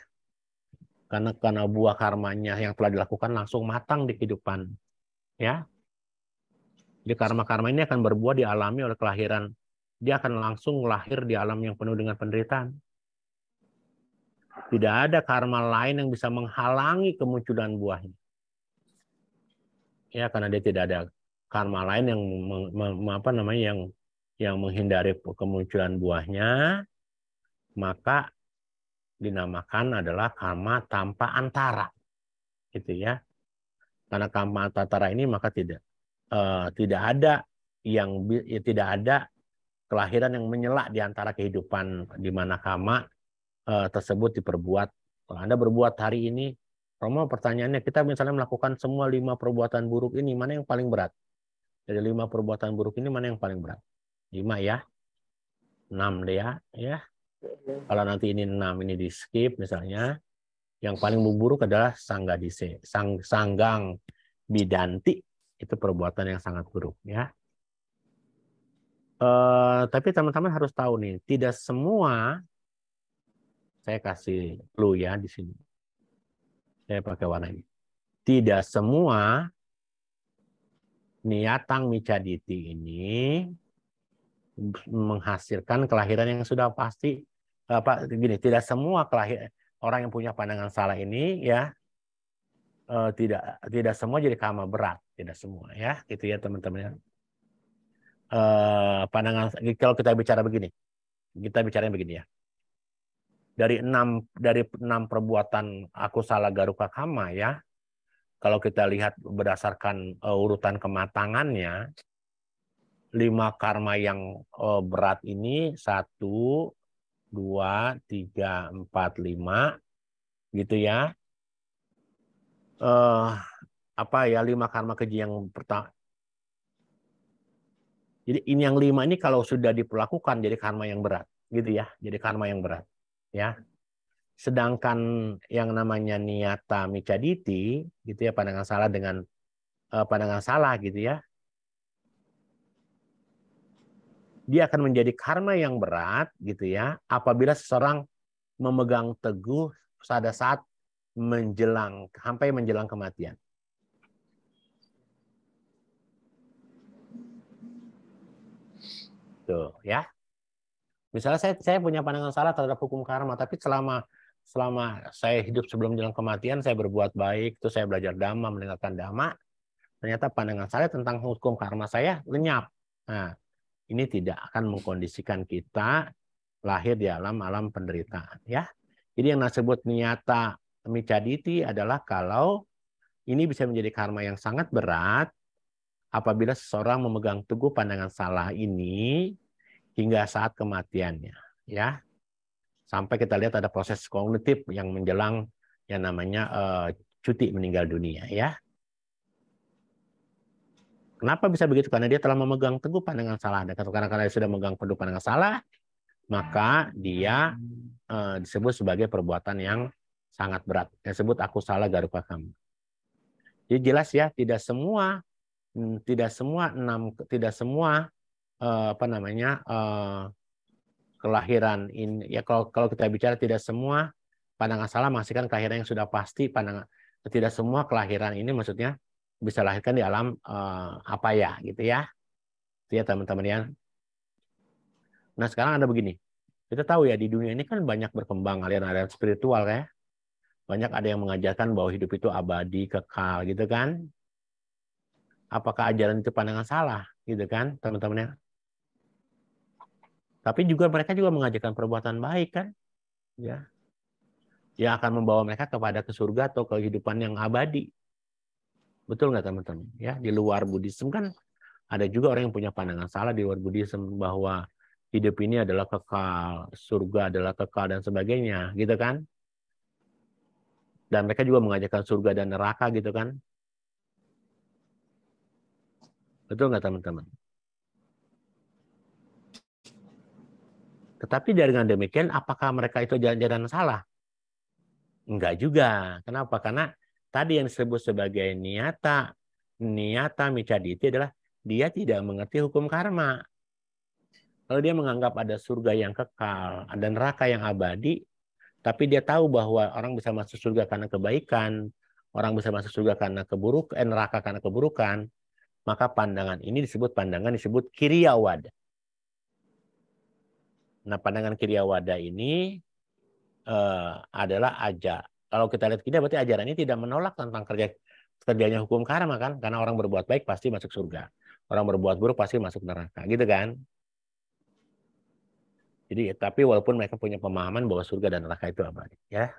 karena karena buah karmanya yang telah dilakukan langsung matang di kehidupan ya jadi karma-karma ini akan berbuah dialami oleh kelahiran dia akan langsung lahir di alam yang penuh dengan penderitaan tidak ada karma lain yang bisa menghalangi kemunculan buahnya ya karena dia tidak ada karma lain yang apa namanya yang yang menghindari kemunculan buahnya maka dinamakan adalah kama tanpa antara gitu ya karena kama antara ini maka tidak uh, tidak ada yang ya, tidak ada kelahiran yang menyela di antara kehidupan di mana kama uh, eh, tersebut diperbuat kalau anda berbuat hari ini Romo pertanyaannya kita misalnya melakukan semua lima perbuatan buruk ini mana yang paling berat dari lima perbuatan buruk ini mana yang paling berat lima ya enam deh ya ya kalau nanti ini 6 ini di skip misalnya, yang paling buruk adalah sangga dise, sang, sanggang bidanti itu perbuatan yang sangat buruk ya. Uh, tapi teman-teman harus tahu nih, tidak semua saya kasih clue ya di sini. Saya pakai warna ini. Tidak semua niatang micaditi ini menghasilkan kelahiran yang sudah pasti apa eh, gini tidak semua kelahir orang yang punya pandangan salah ini ya eh, tidak tidak semua jadi karma berat tidak semua ya gitu ya teman-teman ya. eh, pandangan kalau kita bicara begini kita bicara begini ya dari enam dari enam perbuatan aku salah garuka kama ya kalau kita lihat berdasarkan uh, urutan kematangannya lima karma yang uh, berat ini satu dua tiga empat lima gitu ya uh, apa ya lima karma keji yang pertama jadi ini yang lima ini kalau sudah diperlakukan jadi karma yang berat gitu ya jadi karma yang berat ya sedangkan yang namanya niata micaditi gitu ya pandangan salah dengan eh, pandangan salah gitu ya dia akan menjadi karma yang berat gitu ya apabila seseorang memegang teguh pada saat menjelang sampai menjelang kematian. Tuh, ya. Misalnya saya saya punya pandangan salah terhadap hukum karma, tapi selama selama saya hidup sebelum menjelang kematian saya berbuat baik, itu saya belajar dhamma, meninggalkan dhamma, ternyata pandangan saya tentang hukum karma saya lenyap. Nah, ini tidak akan mengkondisikan kita lahir di alam alam penderitaan ya. Jadi yang disebut niata micaditi adalah kalau ini bisa menjadi karma yang sangat berat apabila seseorang memegang teguh pandangan salah ini hingga saat kematiannya ya. Sampai kita lihat ada proses kognitif yang menjelang yang namanya uh, cuti meninggal dunia ya. Kenapa bisa begitu? Karena dia telah memegang teguh pandangan salah. Dan karena karena dia sudah memegang teguh pandangan salah, maka dia uh, disebut sebagai perbuatan yang sangat berat. Yang disebut aku salah garuk kamu. Jadi jelas ya, tidak semua hmm, tidak semua enam tidak semua uh, apa namanya uh, kelahiran in ya kalau kalau kita bicara tidak semua pandangan salah masih kan kelahiran yang sudah pasti pandangan tidak semua kelahiran ini maksudnya bisa lahirkan di alam uh, apa ya gitu ya itu ya teman-teman ya nah sekarang ada begini kita tahu ya di dunia ini kan banyak berkembang aliran-aliran spiritual ya banyak ada yang mengajarkan bahwa hidup itu abadi kekal gitu kan apakah ajaran itu pandangan salah gitu kan teman-teman ya tapi juga mereka juga mengajarkan perbuatan baik kan ya yang akan membawa mereka kepada ke surga atau kehidupan yang abadi Betul nggak teman-teman? Ya, di luar Buddhism kan ada juga orang yang punya pandangan salah di luar Buddhism bahwa hidup ini adalah kekal, surga adalah kekal dan sebagainya, gitu kan? Dan mereka juga mengajarkan surga dan neraka gitu kan? Betul nggak teman-teman? Tetapi dengan demikian, apakah mereka itu jalan-jalan salah? Enggak juga. Kenapa? Karena Tadi yang disebut sebagai niata, niata micaditi adalah dia tidak mengerti hukum karma. Kalau dia menganggap ada surga yang kekal, ada neraka yang abadi, tapi dia tahu bahwa orang bisa masuk surga karena kebaikan, orang bisa masuk surga karena keburuk, eh, neraka karena keburukan, maka pandangan ini disebut pandangan disebut kiriawada. Nah, pandangan kiriawada ini eh, adalah aja kalau kita lihat kita berarti ajaran ini tidak menolak tentang kerja kerjanya hukum karma kan karena orang berbuat baik pasti masuk surga orang berbuat buruk pasti masuk neraka gitu kan jadi tapi walaupun mereka punya pemahaman bahwa surga dan neraka itu abadi ya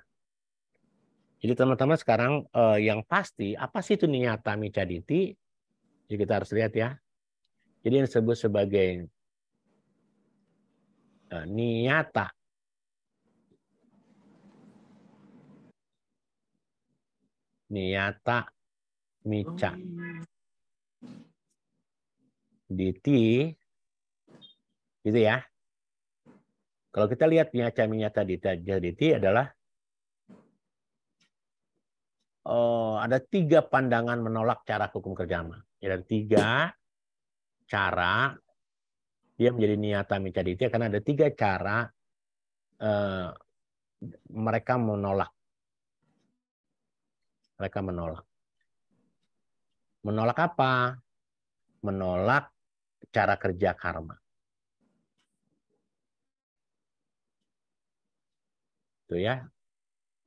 jadi teman-teman sekarang eh, yang pasti apa sih itu niat micaditi jadi kita harus lihat ya jadi yang disebut sebagai eh, niyata mica. Hmm. Diti, gitu ya. Kalau kita lihat niyata minyata dita diti adalah oh, ada tiga pandangan menolak cara hukum kerjama. Ada ya, tiga cara dia menjadi mica diti karena ada tiga cara eh, mereka menolak mereka menolak. Menolak apa? Menolak cara kerja karma. Itu ya,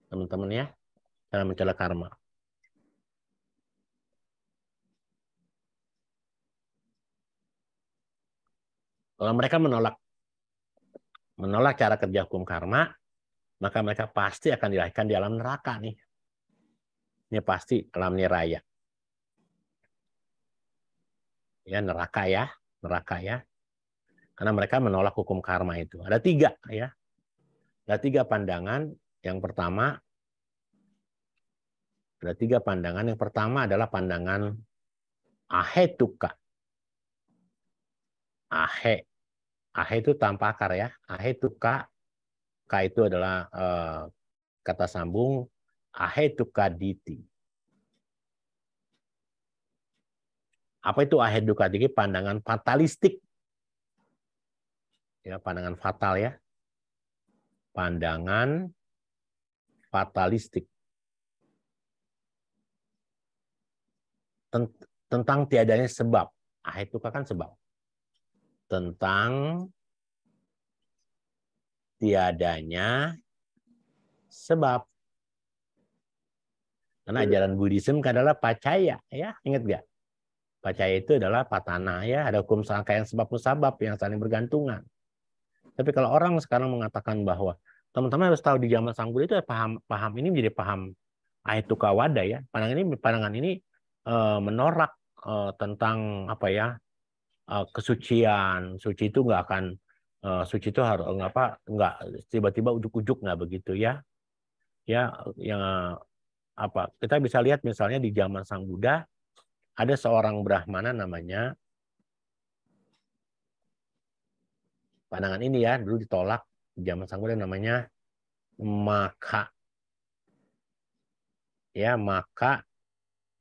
teman-teman ya, cara mencela karma. Kalau mereka menolak menolak cara kerja hukum karma, maka mereka pasti akan dilahirkan di alam neraka nih. Ya ini pasti alamnya raya. Ya, neraka ya, neraka ya. Karena mereka menolak hukum karma itu. Ada tiga ya. Ada tiga pandangan. Yang pertama, ada tiga pandangan. Yang pertama adalah pandangan ahetuka. Ahe. Ahe itu tanpa akar ya. Ahetuka. Ka itu adalah eh, kata sambung ahetukaditi. Apa itu ahetukaditi? Pandangan fatalistik. Ya, pandangan fatal ya. Pandangan fatalistik. Tentang tiadanya sebab. Ahetuka kan sebab. Tentang tiadanya sebab karena ajaran Buddhism kan adalah pacaya, ya ingat nggak? Pacaya itu adalah patana, ya ada hukum sangka yang sebab musabab yang saling bergantungan. Tapi kalau orang sekarang mengatakan bahwa teman-teman harus tahu di zaman sanggul itu paham paham ini menjadi paham aituka wada ya. Pandangan ini pandangan ini e, menorak e, tentang apa ya e, kesucian. Suci itu nggak akan e, suci itu harus apa nggak tiba-tiba ujuk-ujuk nggak begitu ya. Ya yang apa kita bisa lihat misalnya di zaman Sang Buddha ada seorang Brahmana namanya pandangan ini ya dulu ditolak di zaman Sang Buddha namanya maka ya maka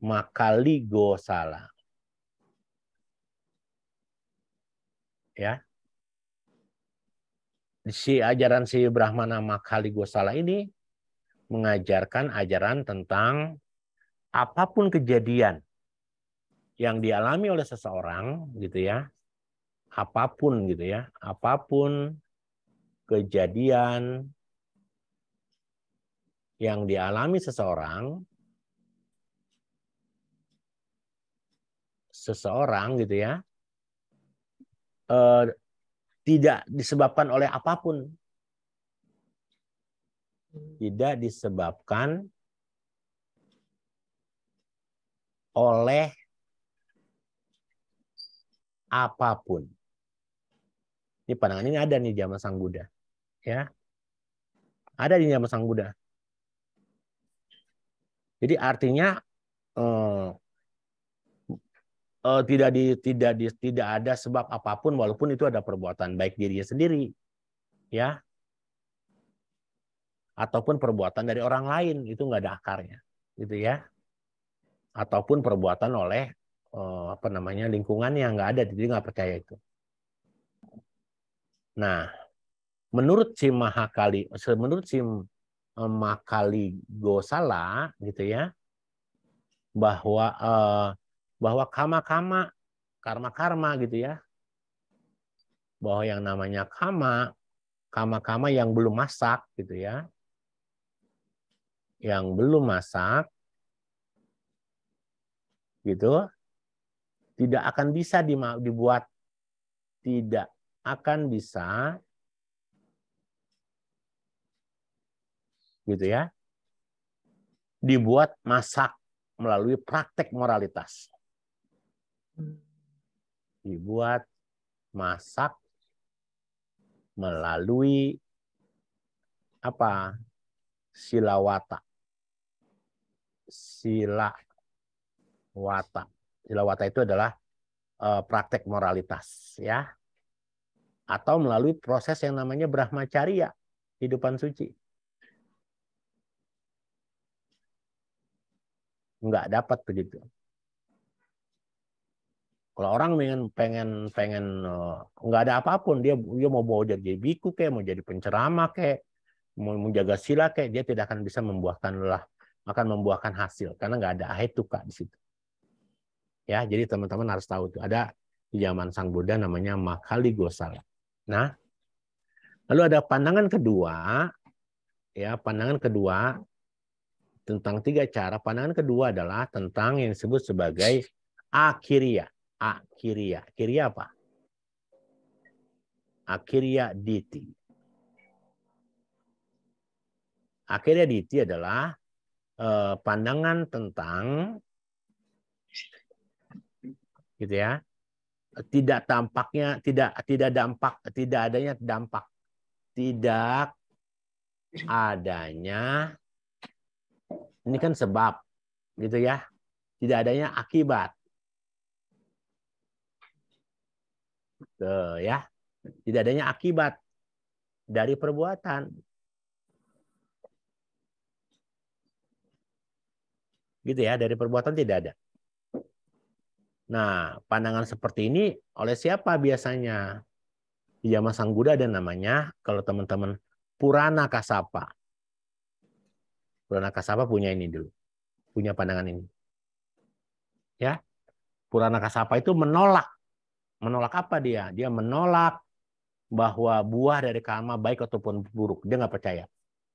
makali gosala ya si ajaran si Brahmana Makali Gosala ini mengajarkan ajaran tentang apapun kejadian yang dialami oleh seseorang gitu ya apapun gitu ya apapun kejadian yang dialami seseorang seseorang gitu ya eh, tidak disebabkan oleh apapun tidak disebabkan oleh apapun. Ini pandangan ini ada nih zaman Sang Buddha. Ya. Ada di zaman Sang Buddha. Jadi artinya eh, eh, tidak di tidak di tidak ada sebab apapun walaupun itu ada perbuatan baik dirinya sendiri. Ya ataupun perbuatan dari orang lain itu nggak ada akarnya gitu ya ataupun perbuatan oleh eh, apa namanya lingkungan yang nggak ada jadi nggak percaya itu nah menurut si Mahakali menurut si eh, Mahakali Gosala gitu ya bahwa eh, bahwa kama-kama karma-karma gitu ya bahwa yang namanya kama kama-kama yang belum masak gitu ya yang belum masak gitu tidak akan bisa dibuat tidak akan bisa gitu ya dibuat masak melalui praktek moralitas dibuat masak melalui apa silawata sila wata. Sila wata itu adalah eh, praktek moralitas ya atau melalui proses yang namanya brahmacarya kehidupan suci Enggak dapat begitu kalau orang pengen pengen pengen eh, nggak ada apapun dia dia mau bawa jadi biku kayak mau jadi pencerama kayak mau menjaga sila kayak dia tidak akan bisa membuahkan lelah akan membuahkan hasil karena nggak ada ahetuka di situ. Ya, jadi teman-teman harus tahu itu ada di zaman Sang Buddha namanya Makali Gosala. Nah, lalu ada pandangan kedua, ya pandangan kedua tentang tiga cara. Pandangan kedua adalah tentang yang disebut sebagai akhiria akhiria akhiria apa? akhiria diti. Akhirnya diti adalah Eh, pandangan tentang gitu ya tidak tampaknya tidak tidak dampak tidak adanya dampak tidak adanya ini kan sebab gitu ya tidak adanya akibat Tuh, ya tidak adanya akibat dari perbuatan Gitu ya, dari perbuatan tidak ada. Nah, pandangan seperti ini oleh siapa biasanya? Di zaman Sang Buddha ada namanya, kalau teman-teman Purana Kasapa. Purana Kasapa punya ini dulu. Punya pandangan ini. Ya. Purana Kasapa itu menolak. Menolak apa dia? Dia menolak bahwa buah dari karma baik ataupun buruk. Dia nggak percaya.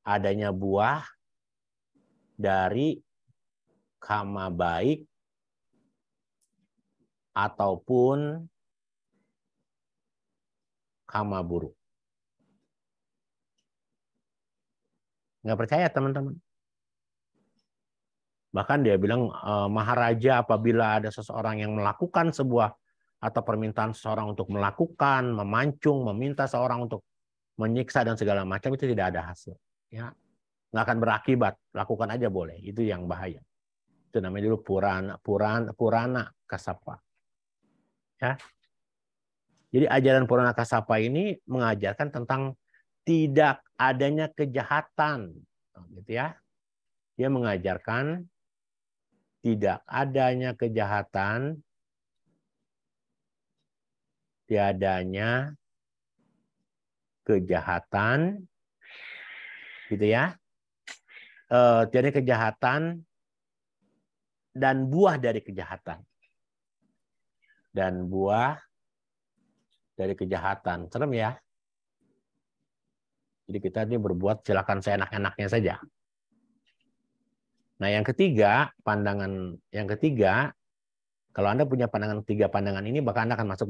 Adanya buah dari kama baik ataupun kama buruk. Nggak percaya teman-teman. Bahkan dia bilang eh, Maharaja apabila ada seseorang yang melakukan sebuah atau permintaan seseorang untuk melakukan, memancung, meminta seseorang untuk menyiksa dan segala macam itu tidak ada hasil. Ya, nggak akan berakibat. Lakukan aja boleh. Itu yang bahaya. Itu namanya dulu Purana, Purana, Purana Kasapa. Ya. Jadi ajaran Purana Kasapa ini mengajarkan tentang tidak adanya kejahatan, oh, gitu ya. Dia mengajarkan tidak adanya kejahatan, tiadanya kejahatan, gitu ya. E, tiada kejahatan dan buah dari kejahatan. Dan buah dari kejahatan. Serem ya? Jadi kita ini berbuat silakan seenak-enaknya saja. Nah, yang ketiga, pandangan yang ketiga, kalau Anda punya pandangan tiga pandangan ini, maka Anda akan masuk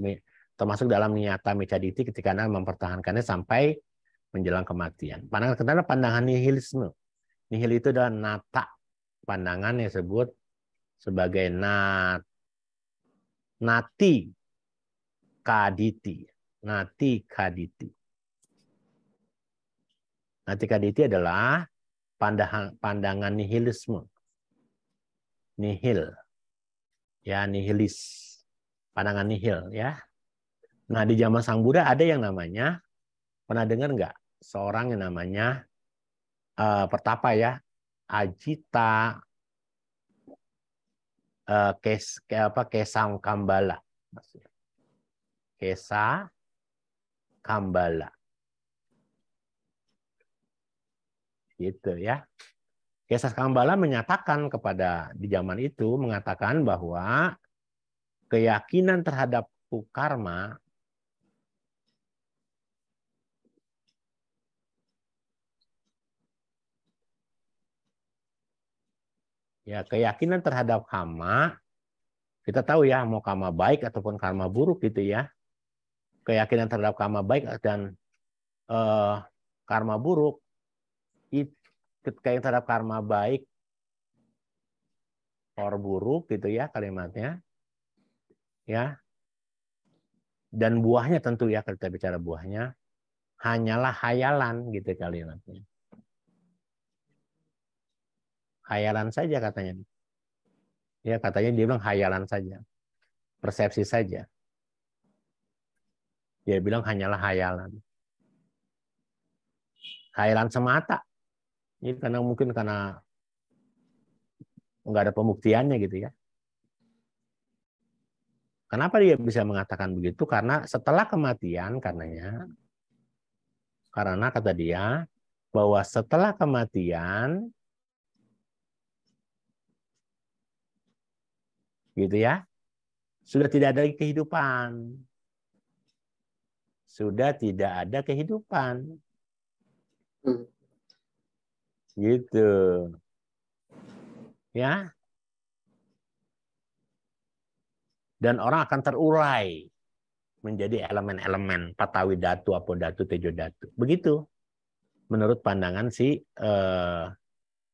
termasuk dalam niata mecaditi ketika Anda mempertahankannya sampai menjelang kematian. Pandangan kedua pandangan nihilisme. Nihil itu adalah nata pandangan yang disebut sebagai nat nati kaditi. Nati kaditi. Nati kaditi adalah pandangan pandangan nihilisme. Nihil. Ya, nihilis. Pandangan nihil ya. Nah, di zaman Sang Buddha ada yang namanya pernah dengar nggak seorang yang namanya uh, pertapa ya Ajita Eh, kes ke apa kesang kambala Kesah Kesa kambala. Gitu ya. Kesa Kambala menyatakan kepada di zaman itu mengatakan bahwa keyakinan terhadap karma Ya, keyakinan terhadap karma kita tahu ya mau karma baik ataupun karma buruk gitu ya. Keyakinan terhadap karma baik dan eh, karma buruk keyakinan terhadap karma baik or buruk gitu ya kalimatnya. Ya. Dan buahnya tentu ya kita bicara buahnya hanyalah hayalan gitu kalimatnya hayalan saja katanya. Ya katanya dia bilang hayalan saja, persepsi saja. Dia bilang hanyalah hayalan. Hayalan semata. Ini karena mungkin karena nggak ada pembuktiannya gitu ya. Kenapa dia bisa mengatakan begitu? Karena setelah kematian karenanya karena kata dia bahwa setelah kematian Gitu ya. Sudah tidak ada kehidupan. Sudah tidak ada kehidupan. Gitu. Ya. Dan orang akan terurai menjadi elemen-elemen patawi datu, datu tejo datu. Begitu menurut pandangan si uh,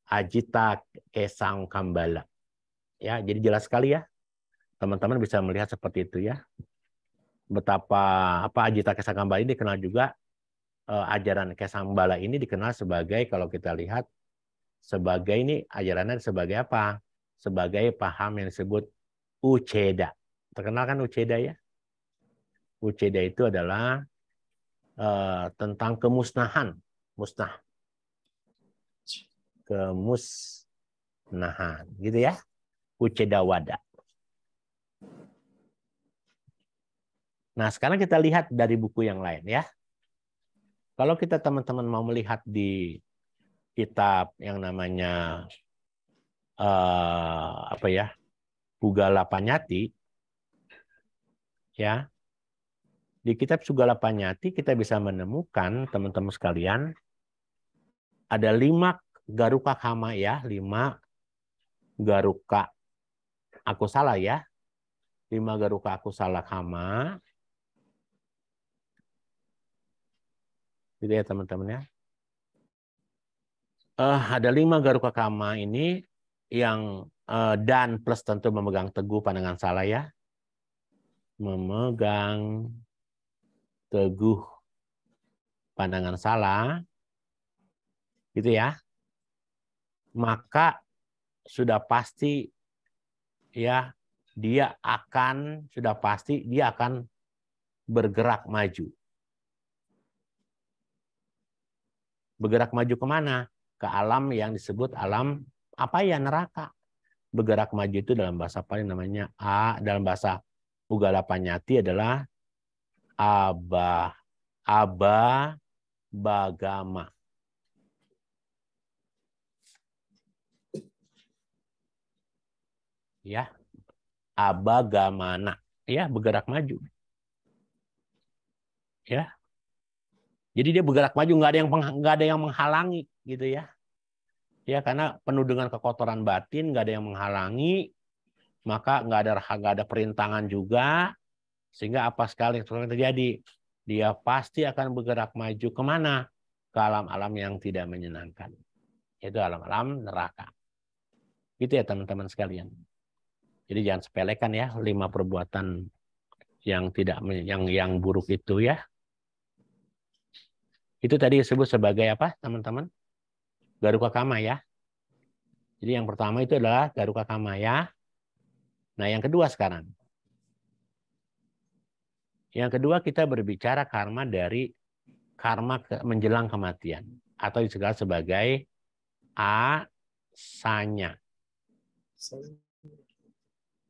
Ajita Kesang Kambala. Ya, jadi jelas sekali ya. Teman-teman bisa melihat seperti itu ya. Betapa apa Ajita Kesangkambala ini dikenal juga eh, ajaran Kesangkambala ini dikenal sebagai kalau kita lihat sebagai ini ajarannya sebagai apa? Sebagai paham yang disebut Uceda. Terkenal kan Uceda ya? Uceda itu adalah eh, tentang kemusnahan, musnah kemusnahan gitu ya Ucedawada. Nah, sekarang kita lihat dari buku yang lain ya. Kalau kita teman-teman mau melihat di kitab yang namanya uh, apa ya? Pugala Panyati ya. Di kitab Sugala Panyati kita bisa menemukan teman-teman sekalian ada lima garuka kama ya, lima garuka aku salah ya. Lima garuka aku salah kama. Gitu ya teman-teman ya. Uh, ada lima garuka kama ini yang uh, dan plus tentu memegang teguh pandangan salah ya. Memegang teguh pandangan salah. Gitu ya. Maka sudah pasti ya dia akan sudah pasti dia akan bergerak maju. Bergerak maju kemana? Ke alam yang disebut alam apa ya neraka. Bergerak maju itu dalam bahasa apa yang namanya a dalam bahasa Ugala Panyati adalah aba aba bagama ya abagamana ya bergerak maju ya jadi dia bergerak maju nggak ada yang nggak ada yang menghalangi gitu ya ya karena penuh dengan kekotoran batin nggak ada yang menghalangi maka nggak ada nggak ada perintangan juga sehingga apa sekali yang terjadi dia pasti akan bergerak maju kemana ke alam-alam yang tidak menyenangkan yaitu alam-alam neraka gitu ya teman-teman sekalian jadi jangan sepelekan ya lima perbuatan yang tidak yang yang buruk itu ya. Itu tadi disebut sebagai apa, teman-teman? Garuka kama ya. Jadi yang pertama itu adalah garuka kama ya. Nah, yang kedua sekarang. Yang kedua kita berbicara karma dari karma menjelang kematian atau disebut sebagai asanya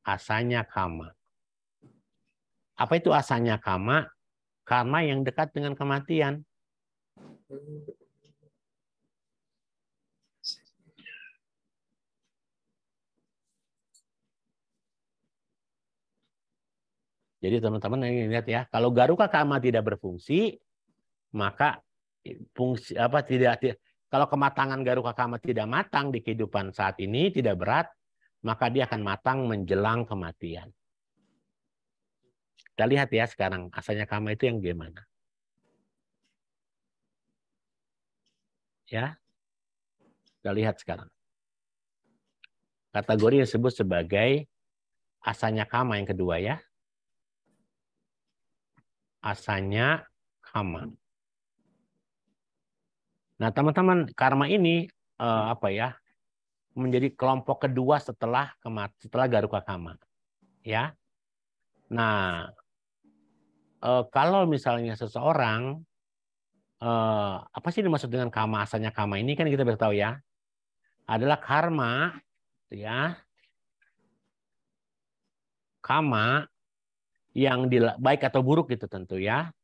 asanya kama. Apa itu asanya kama? Karma yang dekat dengan kematian. Jadi teman-teman yang lihat ya, kalau garuka kama tidak berfungsi, maka fungsi apa tidak, tidak kalau kematangan garuka kama tidak matang di kehidupan saat ini tidak berat, maka dia akan matang menjelang kematian. Kita lihat ya sekarang, asalnya kama itu yang gimana. Ya, kita lihat sekarang. Kategori yang disebut sebagai asalnya kama yang kedua ya. asalnya kama. Nah teman-teman karma ini eh, apa ya menjadi kelompok kedua setelah kemat setelah Garuka Kama. Ya. Nah, e, kalau misalnya seseorang e, apa sih dimaksud dengan kama asalnya kama ini kan kita beritahu ya adalah karma ya kama yang baik atau buruk gitu tentu ya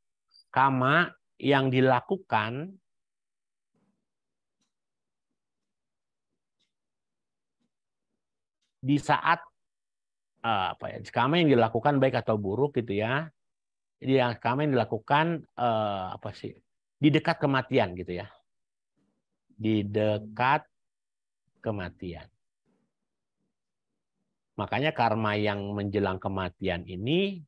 kama yang dilakukan di saat eh, apa ya kami yang dilakukan baik atau buruk gitu ya yang kami yang dilakukan eh, apa sih di dekat kematian gitu ya di dekat kematian makanya karma yang menjelang kematian ini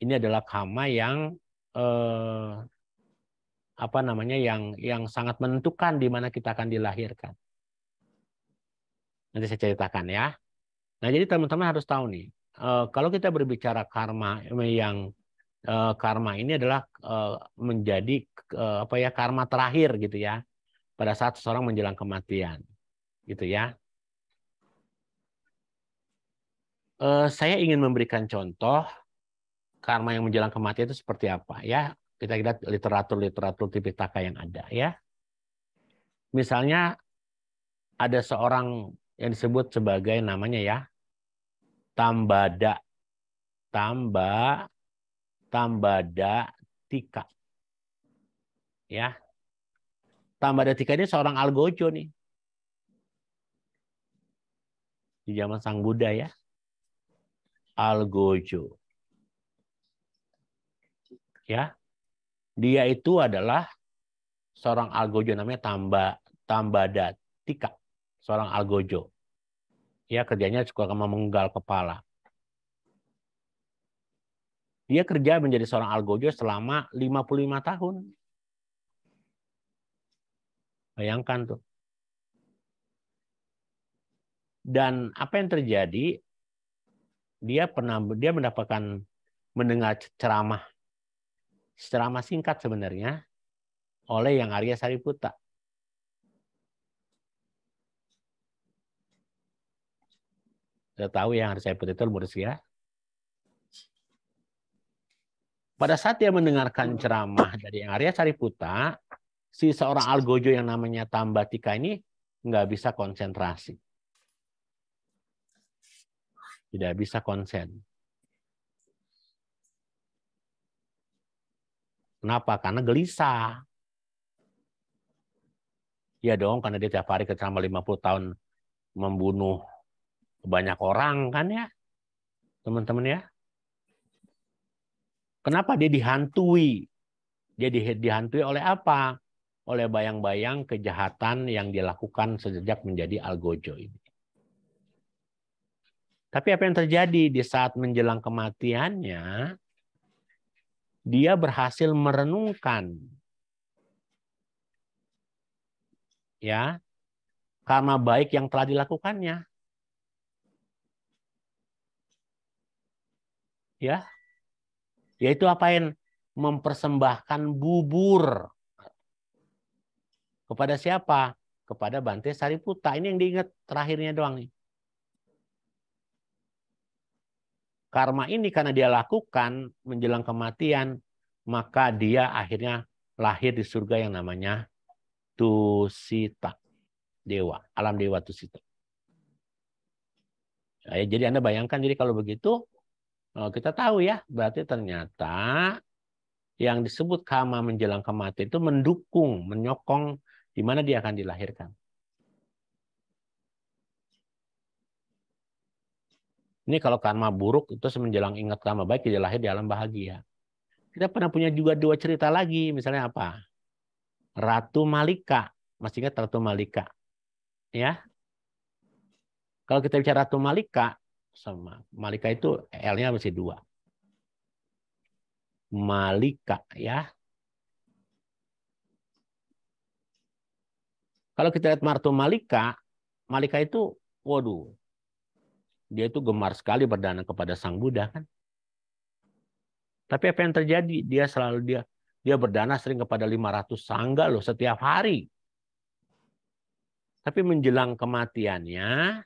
ini adalah karma yang eh, apa namanya yang yang sangat menentukan di mana kita akan dilahirkan Nanti saya ceritakan ya. Nah, jadi teman-teman harus tahu nih, eh, kalau kita berbicara karma eh, yang eh, karma ini adalah menjadi apa ya karma terakhir gitu ya pada saat seseorang menjelang kematian gitu ya saya ingin memberikan contoh karma yang menjelang kematian itu seperti apa ya kita lihat literatur literatur tipitaka yang ada ya misalnya ada seorang yang disebut sebagai namanya ya tambada tamba tambada tika ya tambada tika ini seorang algojo nih di zaman sang Buddha ya algojo ya dia itu adalah seorang algojo namanya tamba tambada tika seorang algojo ia kerjanya suka memenggal kepala. Dia kerja menjadi seorang algojo selama 55 tahun. Bayangkan tuh. Dan apa yang terjadi? Dia pernah dia mendapatkan mendengar ceramah ceramah singkat sebenarnya oleh yang Arya Sariputa Kita tahu yang harus saya betul murid ya. Pada saat dia mendengarkan ceramah dari Arya Sariputa, si seorang algojo yang namanya Tambatika ini nggak bisa konsentrasi. Tidak bisa konsen. Kenapa? Karena gelisah. Ya dong, karena dia tiap hari ke ceramah 50 tahun membunuh banyak orang kan ya, teman-teman ya. Kenapa dia dihantui? Dia dihantui oleh apa? Oleh bayang-bayang kejahatan yang dilakukan sejak menjadi algojo ini. Tapi apa yang terjadi di saat menjelang kematiannya, dia berhasil merenungkan ya karena baik yang telah dilakukannya. ya yaitu yang mempersembahkan bubur kepada siapa kepada Bante Sariputa ini yang diingat terakhirnya doang nih karma ini karena dia lakukan menjelang kematian maka dia akhirnya lahir di surga yang namanya Tusita dewa alam dewa Tusita ya, jadi anda bayangkan jadi kalau begitu Oh, kita tahu ya, berarti ternyata yang disebut kama menjelang kematian itu mendukung, menyokong di mana dia akan dilahirkan. Ini kalau karma buruk itu menjelang ingat karma baik dia lahir di alam bahagia. Kita pernah punya juga dua cerita lagi, misalnya apa? Ratu Malika. Masih ingat Ratu Malika? Ya. Kalau kita bicara Ratu Malika, sama Malika itu L-nya masih dua. Malika ya. Kalau kita lihat Marto Malika, Malika itu waduh. Dia itu gemar sekali berdana kepada Sang Buddha kan. Tapi apa yang terjadi? Dia selalu dia dia berdana sering kepada 500 sangga loh setiap hari. Tapi menjelang kematiannya,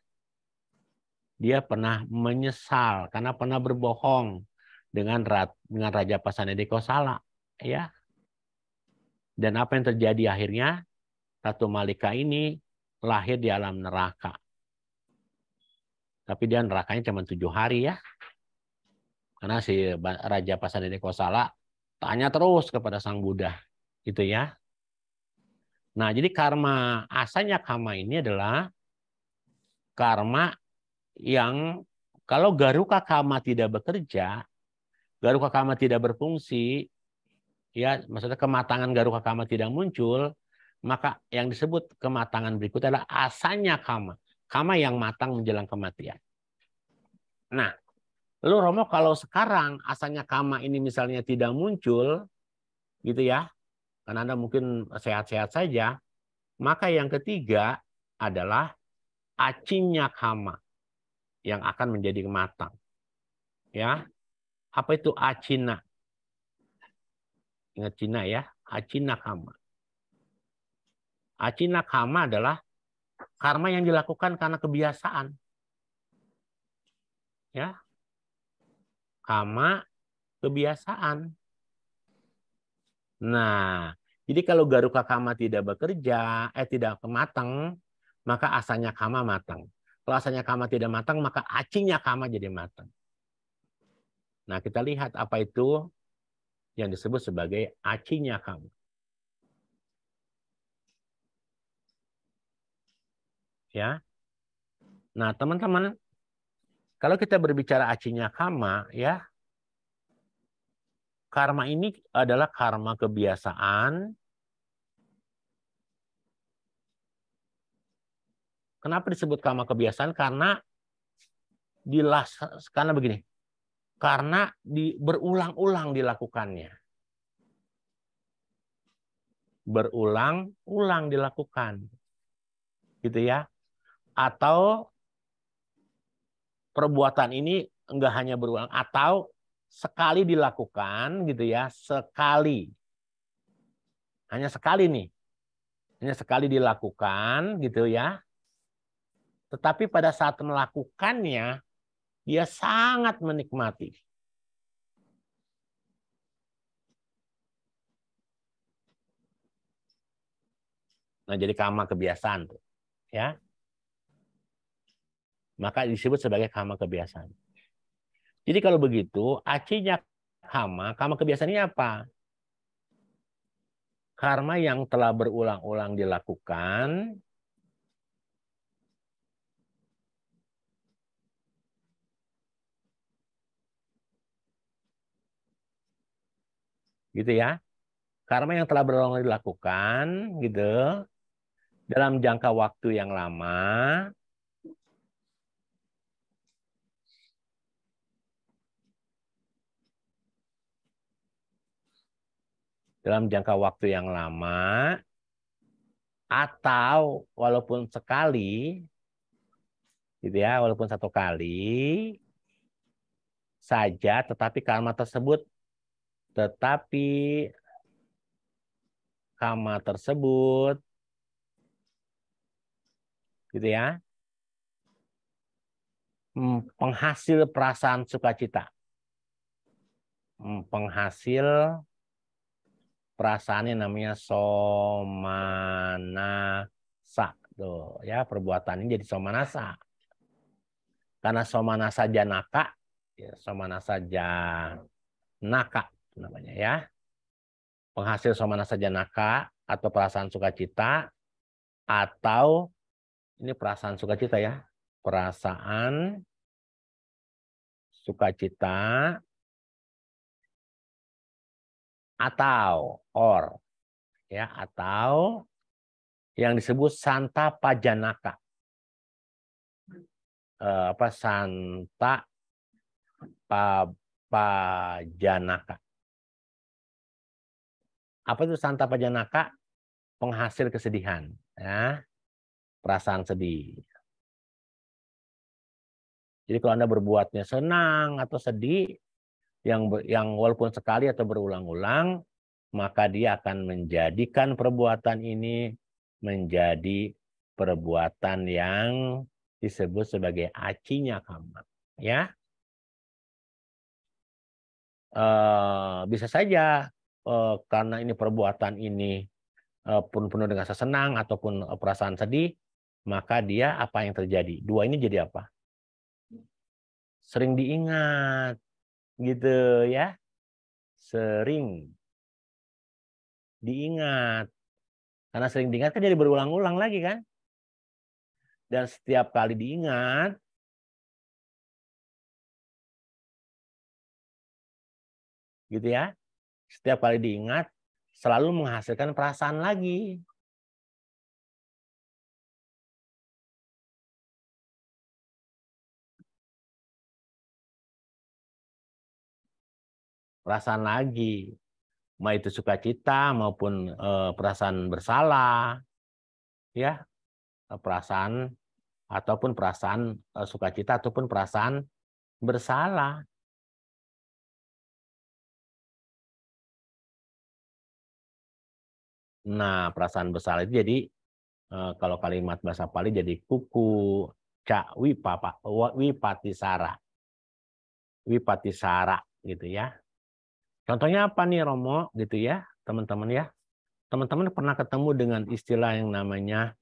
dia pernah menyesal karena pernah berbohong dengan rat, dengan Raja Kosala ya. Dan apa yang terjadi akhirnya? Ratu Malika ini lahir di alam neraka. Tapi dia nerakanya cuma tujuh hari ya. Karena si Raja Kosala tanya terus kepada Sang Buddha. Itu ya. Nah, jadi karma, asalnya karma ini adalah karma yang kalau Garuka Kama tidak bekerja, Garuka Kama tidak berfungsi, ya maksudnya kematangan Garuka Kama tidak muncul, maka yang disebut kematangan berikut adalah asanya Kama. Kama yang matang menjelang kematian. Nah, lu Romo kalau sekarang asanya Kama ini misalnya tidak muncul, gitu ya, karena Anda mungkin sehat-sehat saja, maka yang ketiga adalah acinya Kama yang akan menjadi matang. Ya. Apa itu acina? Ingat Cina ya, acina kama. Acina kama adalah karma yang dilakukan karena kebiasaan. Ya. karma kebiasaan. Nah, jadi kalau garuka kama tidak bekerja, eh tidak matang, maka asalnya kama matang rasanya kama tidak matang, maka acinya kama jadi matang. Nah, kita lihat apa itu yang disebut sebagai acinya kama. Ya. Nah, teman-teman, kalau kita berbicara acinya kama, ya, karma ini adalah karma kebiasaan Kenapa disebut karma kebiasaan? Karena dilas karena begini. Karena di, berulang-ulang dilakukannya. Berulang-ulang dilakukan. Gitu ya. Atau perbuatan ini enggak hanya berulang atau sekali dilakukan gitu ya, sekali. Hanya sekali nih. Hanya sekali dilakukan gitu ya tetapi pada saat melakukannya, dia sangat menikmati. Nah, jadi kama kebiasaan tuh, ya. Maka disebut sebagai kama kebiasaan. Jadi kalau begitu, acinya kama, kama kebiasaan ini apa? Karma yang telah berulang-ulang dilakukan gitu ya. Karma yang telah berulang dilakukan gitu dalam jangka waktu yang lama dalam jangka waktu yang lama atau walaupun sekali gitu ya walaupun satu kali saja tetapi karma tersebut tetapi kama tersebut gitu ya hmm, penghasil perasaan sukacita hmm, penghasil perasaan perasaannya namanya somanasa tuh ya ini jadi somanasa karena somanasa janaka ya somanasa janaka namanya ya. Penghasil somanasa janaka atau perasaan sukacita atau ini perasaan sukacita ya. Perasaan sukacita atau or ya atau yang disebut santa pajanaka eh, apa santa pajanaka apa itu santa pajanaka? Penghasil kesedihan, ya. Perasaan sedih. Jadi kalau Anda berbuatnya senang atau sedih yang yang walaupun sekali atau berulang-ulang, maka dia akan menjadikan perbuatan ini menjadi perbuatan yang disebut sebagai acinya kama, ya. Uh, bisa saja Eh, karena ini perbuatan ini eh, pun penuh dengan sesenang ataupun eh, perasaan sedih, maka dia apa yang terjadi? Dua ini jadi apa? Sering diingat, gitu ya. Sering diingat. Karena sering diingat kan jadi berulang-ulang lagi kan. Dan setiap kali diingat, gitu ya. Setiap kali diingat, selalu menghasilkan perasaan lagi. Perasaan lagi, mau itu sukacita maupun eh, perasaan bersalah, ya perasaan ataupun perasaan e, sukacita ataupun perasaan bersalah. Nah, perasaan besar itu jadi eh, kalau kalimat bahasa Pali jadi kuku cak wipapa, wipatisara. Wipatisara gitu ya. Contohnya apa nih Romo gitu ya, teman-teman ya. Teman-teman pernah ketemu dengan istilah yang namanya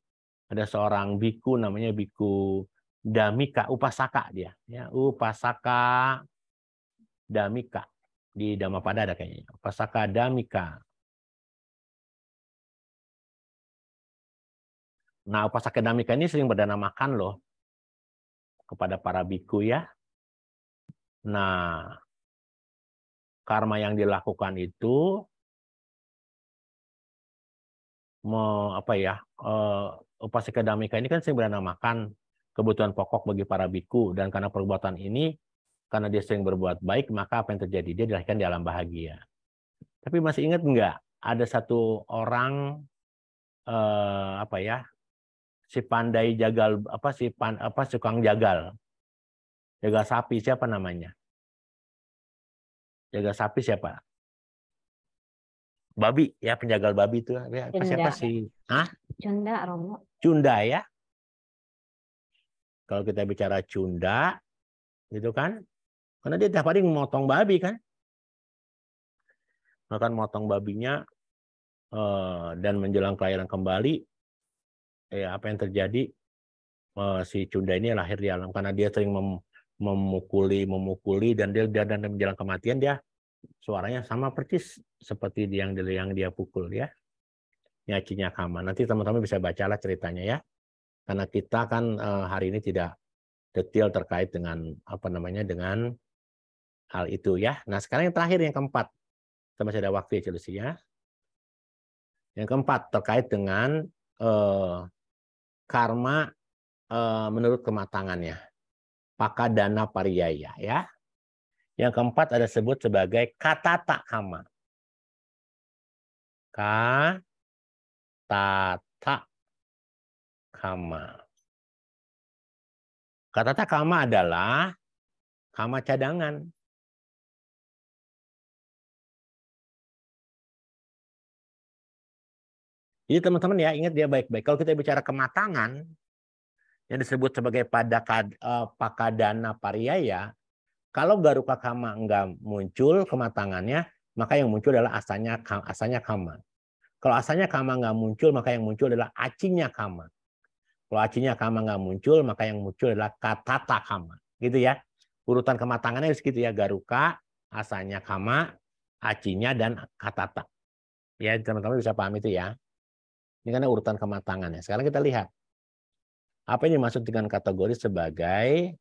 ada seorang biku namanya biku Damika Upasaka dia ya Upasaka Damika di Dhammapada ada kayaknya Upasaka Damika Nah, akademik ini sering berdana makan loh kepada para biku ya. Nah, karma yang dilakukan itu me, apa ya? Uh, eh, akademik ini kan sering berdana makan kebutuhan pokok bagi para biku dan karena perbuatan ini karena dia sering berbuat baik maka apa yang terjadi dia dilahirkan di alam bahagia. Tapi masih ingat enggak ada satu orang eh, apa ya si pandai jagal apa si pan apa si jagal jaga sapi siapa namanya jaga sapi siapa babi ya penjagal babi itu ya, apa, siapa sih ah cunda romo cunda ya kalau kita bicara cunda gitu kan karena dia tiap hari memotong babi kan bahkan motong babinya eh, dan menjelang kelahiran kembali ya apa yang terjadi uh, si Cunda ini lahir di alam karena dia sering mem memukuli memukuli dan dia, dan, dan menjelang kematian dia suaranya sama persis seperti yang dia, yang dia pukul ya nyacinya kama nanti teman-teman bisa bacalah ceritanya ya karena kita kan uh, hari ini tidak detail terkait dengan apa namanya dengan hal itu ya nah sekarang yang terakhir yang keempat kita masih ada waktu ya Chelsea ya yang keempat terkait dengan uh, karma uh, menurut kematangannya. dana pariyaya ya. Yang keempat ada sebut sebagai tak kama. Katata kama. tak kama adalah kama cadangan. Jadi teman-teman ya ingat dia baik-baik. Kalau kita bicara kematangan yang disebut sebagai pada kad, uh, eh, pakadana pariyaya, kalau garuka kama enggak muncul kematangannya, maka yang muncul adalah asanya asanya kama. Kalau asanya kama nggak muncul, maka yang muncul adalah acinya kama. Kalau acinya kama nggak muncul, maka yang muncul adalah katata kama. Gitu ya. Urutan kematangannya harus gitu ya. Garuka, asanya kama, acinya, dan katata. Ya teman-teman bisa paham itu ya. Ini karena urutan kematangannya. Sekarang kita lihat apa yang dimaksud dengan kategori sebagai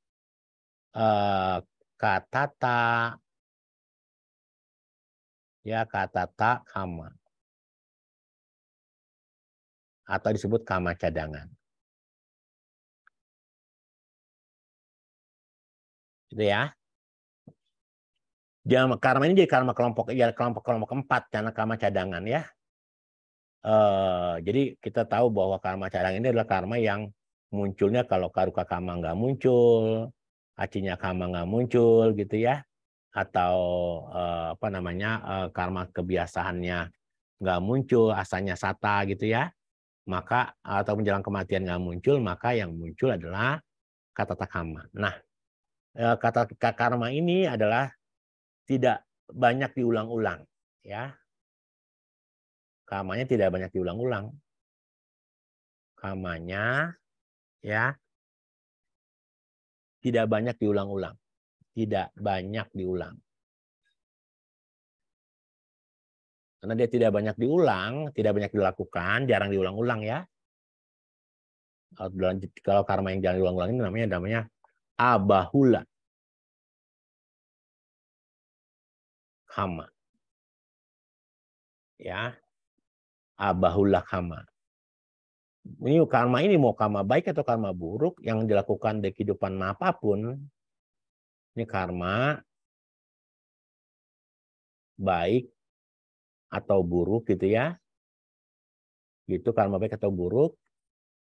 uh, kata tak ya kata tak kama atau disebut kama cadangan. Gitu ya. Dia karma ini jadi karma kelompok ya kelompok kelompok empat karena kama cadangan ya. Eh, jadi kita tahu bahwa karma carang ini adalah karma yang munculnya kalau karuka kama nggak muncul, acinya kama nggak muncul gitu ya, atau eh, apa namanya eh, karma kebiasaannya nggak muncul, asalnya sata gitu ya, maka atau menjelang kematian nggak muncul, maka yang muncul adalah kata takama. Nah, kata karma ini adalah tidak banyak diulang-ulang ya Kamanya tidak banyak diulang-ulang. Kamanya ya tidak banyak diulang-ulang. Tidak banyak diulang. Karena dia tidak banyak diulang, tidak banyak dilakukan, jarang diulang-ulang ya. Kalau karma yang jarang diulang-ulang ini namanya namanya abahula. Hama. Ya abahul kama. Ini karma ini mau karma baik atau karma buruk yang dilakukan di kehidupan apapun, ini karma baik atau buruk gitu ya. gitu karma baik atau buruk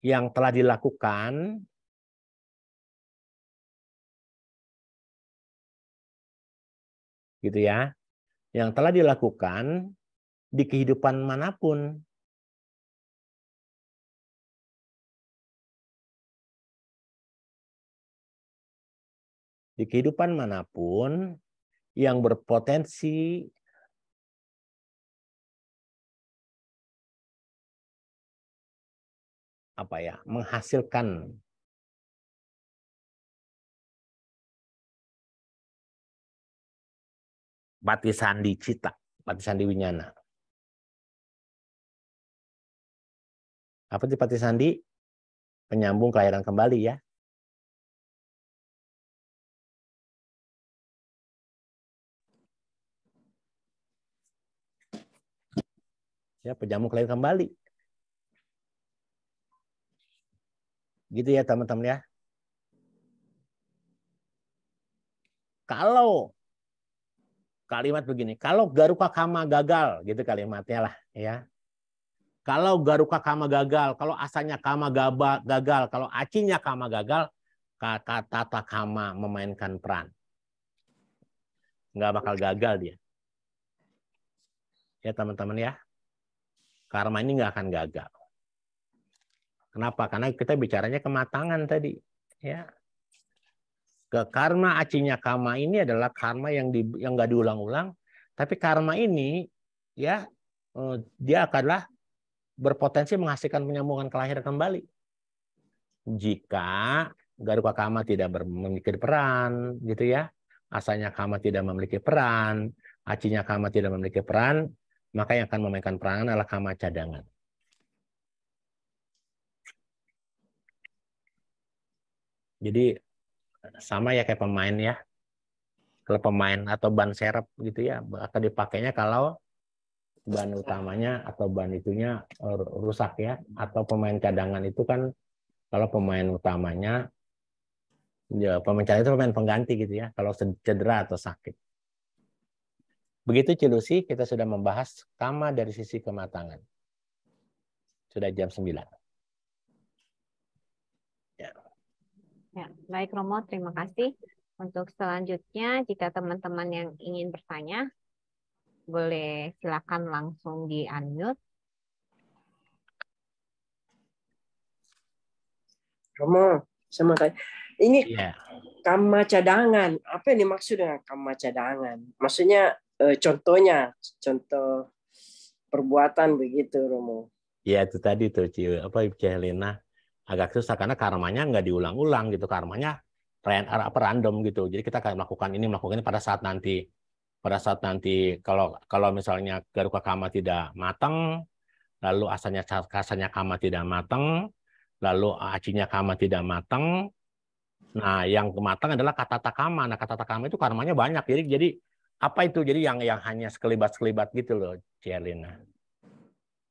yang telah dilakukan gitu ya yang telah dilakukan di kehidupan manapun. Di kehidupan manapun yang berpotensi apa ya menghasilkan batisandi cita, batisandi di winyana. apa sih Pati Sandi? Penyambung kelahiran kembali ya. Ya, penyambung kelahiran kembali. Gitu ya teman-teman ya. Kalau kalimat begini, kalau Garuka Kama gagal, gitu kalimatnya lah ya. Kalau Garuka Kama gagal, kalau Asanya Kama gagal, kalau Acinya Kama gagal, kata Tata Kama memainkan peran. Nggak bakal gagal dia. Ya teman-teman ya. Karma ini nggak akan gagal. Kenapa? Karena kita bicaranya kematangan tadi. Ya, ke karma acinya karma ini adalah karma yang di yang nggak diulang-ulang tapi karma ini ya eh, dia adalah berpotensi menghasilkan penyambungan kelahiran kembali. Jika Garuka Kama tidak memiliki peran, gitu ya. Asanya Kama tidak memiliki peran, Acinya Kama tidak memiliki peran, maka yang akan memainkan peran adalah Kama cadangan. Jadi sama ya kayak pemain ya. Kalau pemain atau ban serep gitu ya, akan dipakainya kalau ban utamanya atau ban itunya eh, rusak ya atau pemain cadangan itu kan kalau pemain utamanya ya pemain cadangan itu pemain pengganti gitu ya kalau cedera atau sakit. Begitu Cilusi, kita sudah membahas kama dari sisi kematangan. Sudah jam 9. Ya. Ya, baik Romo, terima kasih. Untuk selanjutnya, jika teman-teman yang ingin bertanya, boleh, silakan langsung di unmute. Romo, sama kayak Ini yeah. kama cadangan. Apa yang dimaksud dengan kama cadangan? Maksudnya eh, contohnya, contoh perbuatan begitu, Romo. Ya itu tadi tuh, Ci. Apa Ibu Helena agak susah karena karmanya nggak diulang-ulang gitu. Karmanya apa random gitu. Jadi kita akan melakukan ini melakukan ini pada saat nanti pada saat nanti kalau kalau misalnya garuka kama tidak matang, lalu asalnya kasanya kama tidak matang, lalu acinya kama tidak matang. Nah, yang matang adalah kata takama. Nah, kata takama itu karmanya banyak. Jadi jadi apa itu? Jadi yang yang hanya sekelibat-sekelibat gitu loh, Cielina.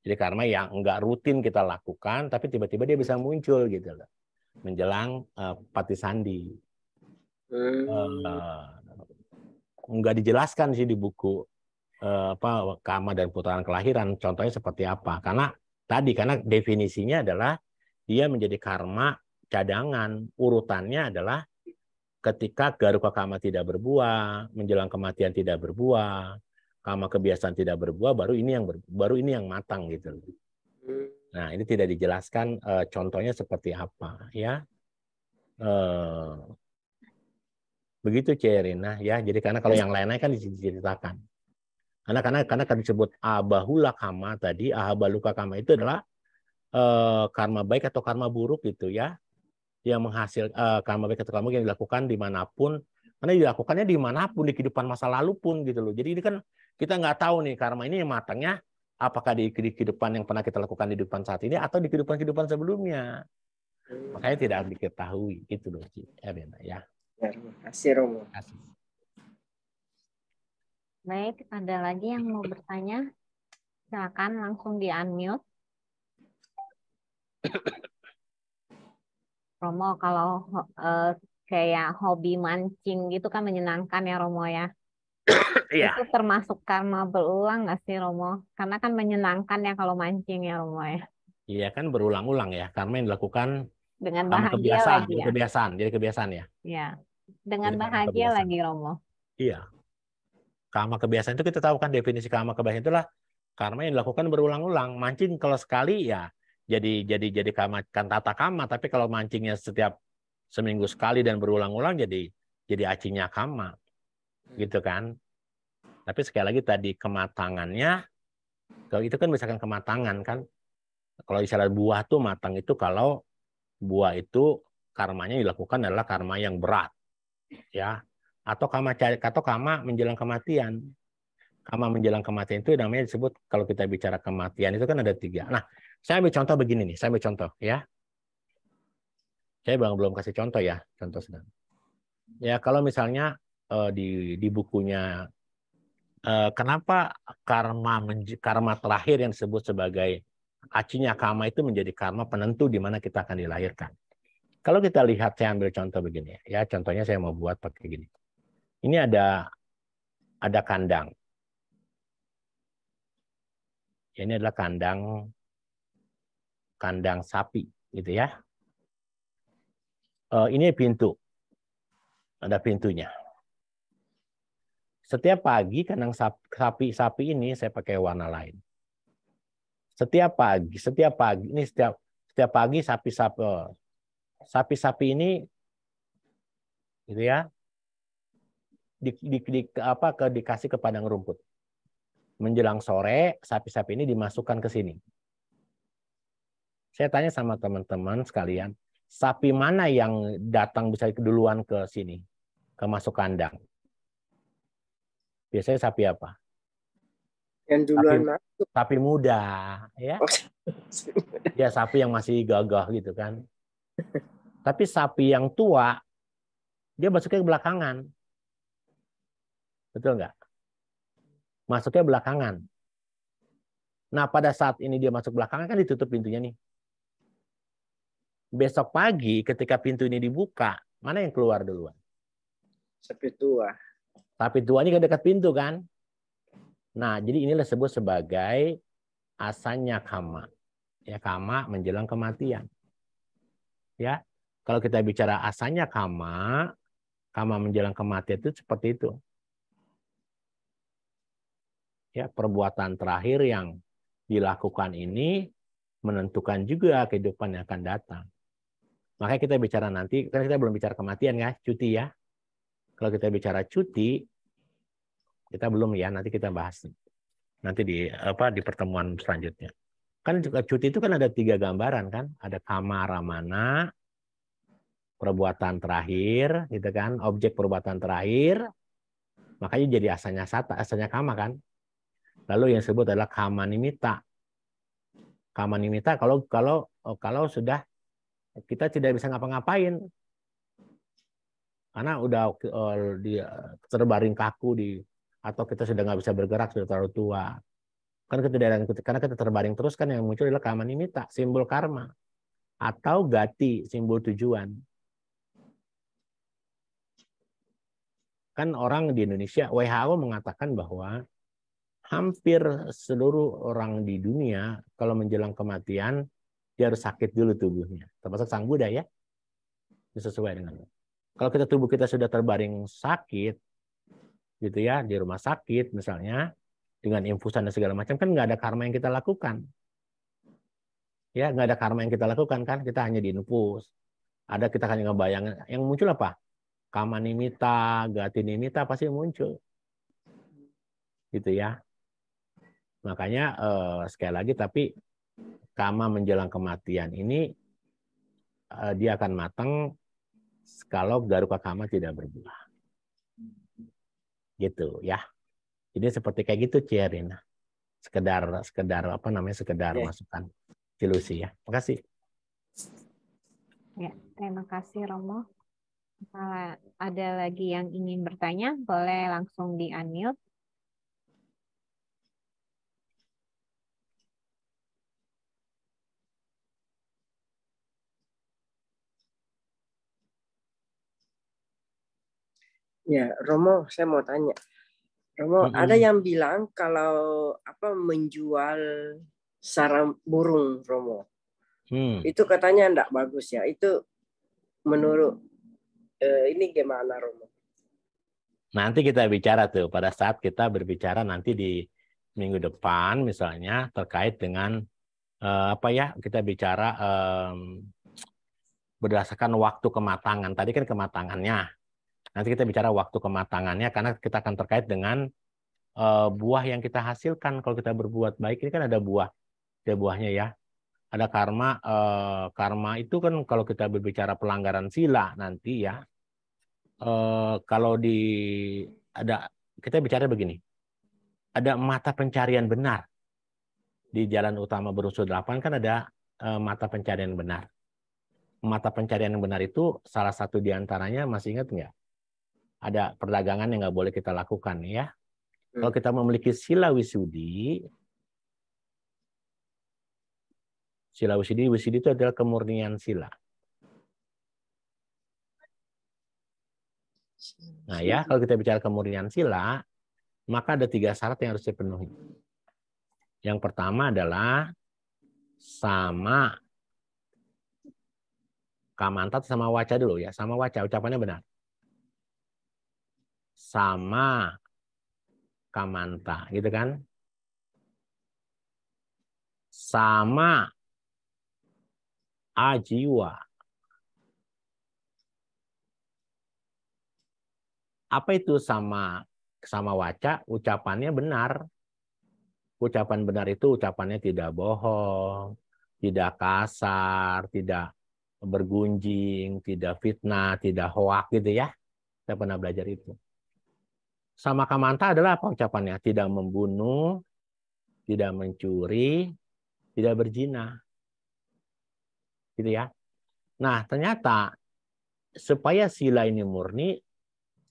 Jadi karma yang enggak rutin kita lakukan, tapi tiba-tiba dia bisa muncul gitu loh. Menjelang uh, Sandi. Hmm. Uh, nggak dijelaskan sih di buku eh, apa kama dan putaran kelahiran contohnya seperti apa karena tadi karena definisinya adalah dia menjadi karma cadangan urutannya adalah ketika garuka kama tidak berbuah menjelang kematian tidak berbuah kama kebiasaan tidak berbuah baru ini yang ber, baru ini yang matang gitu nah ini tidak dijelaskan eh, contohnya seperti apa ya eh, Begitu Cerina ya. Jadi karena kalau yang lainnya kan diceritakan. Karena karena karena kan disebut abahula kama tadi, ahabaluka kama itu adalah eh, karma baik atau karma buruk gitu ya. Yang menghasil eh, karma baik atau karma buruk yang dilakukan dimanapun karena dilakukannya dimanapun di kehidupan masa lalu pun gitu loh. Jadi ini kan kita nggak tahu nih karma ini yang matangnya apakah di kehidupan yang pernah kita lakukan di depan saat ini atau di kehidupan kehidupan sebelumnya. Makanya tidak diketahui itu loh, Ci. ya terima iya, kasih Romo. Baik, ada lagi yang mau bertanya? Silakan langsung di unmute. (coughs) Romo, kalau uh, kayak hobi mancing gitu kan menyenangkan ya Romo ya. (coughs) Iya. Itu termasuk karma berulang nggak sih Romo? Karena kan menyenangkan ya kalau mancing ya Romo ya. Iya kan berulang-ulang ya. Karma yang dilakukan dengan bahagia kebiasaan, lah, ya. kebiasaan, jadi kebiasaan ya. Iya dengan bahagia lagi Romo. Iya. Karma kebiasaan itu kita tahu kan definisi karma kebiasaan itulah karma yang dilakukan berulang-ulang. Mancing kalau sekali ya jadi jadi jadi karma kan tata karma, tapi kalau mancingnya setiap seminggu sekali dan berulang-ulang jadi jadi acinya karma. Hmm. Gitu kan? Tapi sekali lagi tadi kematangannya kalau itu kan misalkan kematangan kan kalau misalnya buah tuh matang itu kalau buah itu karmanya dilakukan adalah karma yang berat ya atau kama atau kama menjelang kematian kama menjelang kematian itu namanya disebut kalau kita bicara kematian itu kan ada tiga nah saya ambil contoh begini nih saya ambil contoh ya saya belum belum kasih contoh ya contoh sedang ya kalau misalnya eh, di di bukunya eh, kenapa karma karma terakhir yang disebut sebagai acinya karma itu menjadi karma penentu di mana kita akan dilahirkan kalau kita lihat, saya ambil contoh begini. Ya, contohnya saya mau buat pakai gini. Ini ada ada kandang. ini adalah kandang kandang sapi, gitu ya. Eh, ini pintu. Ada pintunya. Setiap pagi kandang sapi-sapi ini saya pakai warna lain. Setiap pagi, setiap pagi ini setiap setiap pagi sapi-sapi eh, sapi-sapi ini gitu ya di, di, di apa ke dikasih ke padang rumput. Menjelang sore sapi-sapi ini dimasukkan ke sini. Saya tanya sama teman-teman sekalian, sapi mana yang datang bisa keduluan ke sini, ke masuk kandang? Biasanya sapi apa? Yang duluan sapi, Sapi muda, ya. Oh, (laughs) ya sapi yang masih gagah gitu kan. Tapi sapi yang tua dia masuknya ke belakangan. Betul nggak? Masuknya belakangan. Nah, pada saat ini dia masuk belakangan kan ditutup pintunya nih. Besok pagi ketika pintu ini dibuka, mana yang keluar duluan? Sapi tua. Sapi tua ini kan dekat pintu kan? Nah, jadi inilah disebut sebagai asanya kama. Ya, kama menjelang kematian ya kalau kita bicara asalnya kama kama menjelang kematian itu seperti itu ya perbuatan terakhir yang dilakukan ini menentukan juga kehidupan yang akan datang makanya kita bicara nanti kan kita belum bicara kematian ya cuti ya kalau kita bicara cuti kita belum ya nanti kita bahas nanti di apa di pertemuan selanjutnya kan cuti itu kan ada tiga gambaran kan ada kamaramana perbuatan terakhir gitu kan objek perbuatan terakhir makanya jadi asalnya sata asalnya kama kan lalu yang disebut adalah kama nimita kama nimita kalau kalau oh, kalau sudah kita tidak bisa ngapa-ngapain karena udah oh, terbaring kaku di atau kita sudah nggak bisa bergerak sudah terlalu tua Kan karena daerah karena kita terbaring terus kan yang muncul adalah kaman tak simbol karma atau gati, simbol tujuan. Kan orang di Indonesia WHO mengatakan bahwa hampir seluruh orang di dunia kalau menjelang kematian dia harus sakit dulu tubuhnya. Termasuk Sang Buddha ya. sesuai dengan kalau kita tubuh kita sudah terbaring sakit gitu ya di rumah sakit misalnya dengan infusan dan segala macam kan nggak ada karma yang kita lakukan ya nggak ada karma yang kita lakukan kan kita hanya diinfus ada kita hanya ngebayangin yang muncul apa kama nimita gati nimita pasti muncul gitu ya makanya eh, sekali lagi tapi kama menjelang kematian ini eh, dia akan matang kalau garuka kama tidak berbuah gitu ya jadi seperti kayak gitu Ciarina. Sekedar sekedar apa namanya sekedar yeah. masukan ilusi ya. Makasih. Ya, terima kasih Romo. Kalau nah, ada lagi yang ingin bertanya, boleh langsung di unmute. Ya, Romo, saya mau tanya. Romo, hmm. ada yang bilang kalau apa menjual sarang burung Romo. Hmm. Itu katanya tidak bagus ya. Itu menurut eh, ini gimana Romo? Nanti kita bicara tuh pada saat kita berbicara nanti di minggu depan misalnya terkait dengan eh, apa ya kita bicara eh, berdasarkan waktu kematangan. Tadi kan kematangannya Nanti kita bicara waktu kematangannya karena kita akan terkait dengan uh, buah yang kita hasilkan kalau kita berbuat baik ini kan ada buah, ada buahnya ya. Ada karma, uh, karma itu kan kalau kita berbicara pelanggaran sila nanti ya. Uh, kalau di ada kita bicara begini, ada mata pencarian benar di jalan utama berusul 8 kan ada uh, mata pencarian benar mata pencarian yang benar itu salah satu diantaranya masih ingat nggak? ada perdagangan yang nggak boleh kita lakukan ya. Hmm. Kalau kita memiliki sila wisudi, sila wisudi, wisudi itu adalah kemurnian sila. Nah ya, kalau kita bicara kemurnian sila, maka ada tiga syarat yang harus dipenuhi. Yang pertama adalah sama kamantat sama waca dulu ya, sama waca ucapannya benar sama kamanta, gitu kan? Sama ajiwa. Apa itu sama sama waca? Ucapannya benar. Ucapan benar itu ucapannya tidak bohong, tidak kasar, tidak bergunjing, tidak fitnah, tidak hoak gitu ya. Saya pernah belajar itu sama kamanta adalah apa ucapannya? Tidak membunuh, tidak mencuri, tidak berzina. Gitu ya. Nah, ternyata supaya sila ini murni,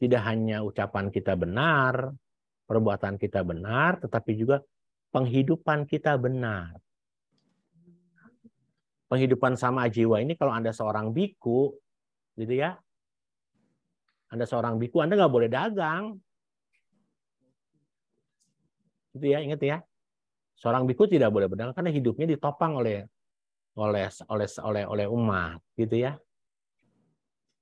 tidak hanya ucapan kita benar, perbuatan kita benar, tetapi juga penghidupan kita benar. Penghidupan sama jiwa ini kalau Anda seorang biku, gitu ya, Anda seorang biku, Anda nggak boleh dagang. Itu ya, ingat ya. Seorang biku tidak boleh berdagang karena hidupnya ditopang oleh oleh oleh oleh oleh umat, gitu ya.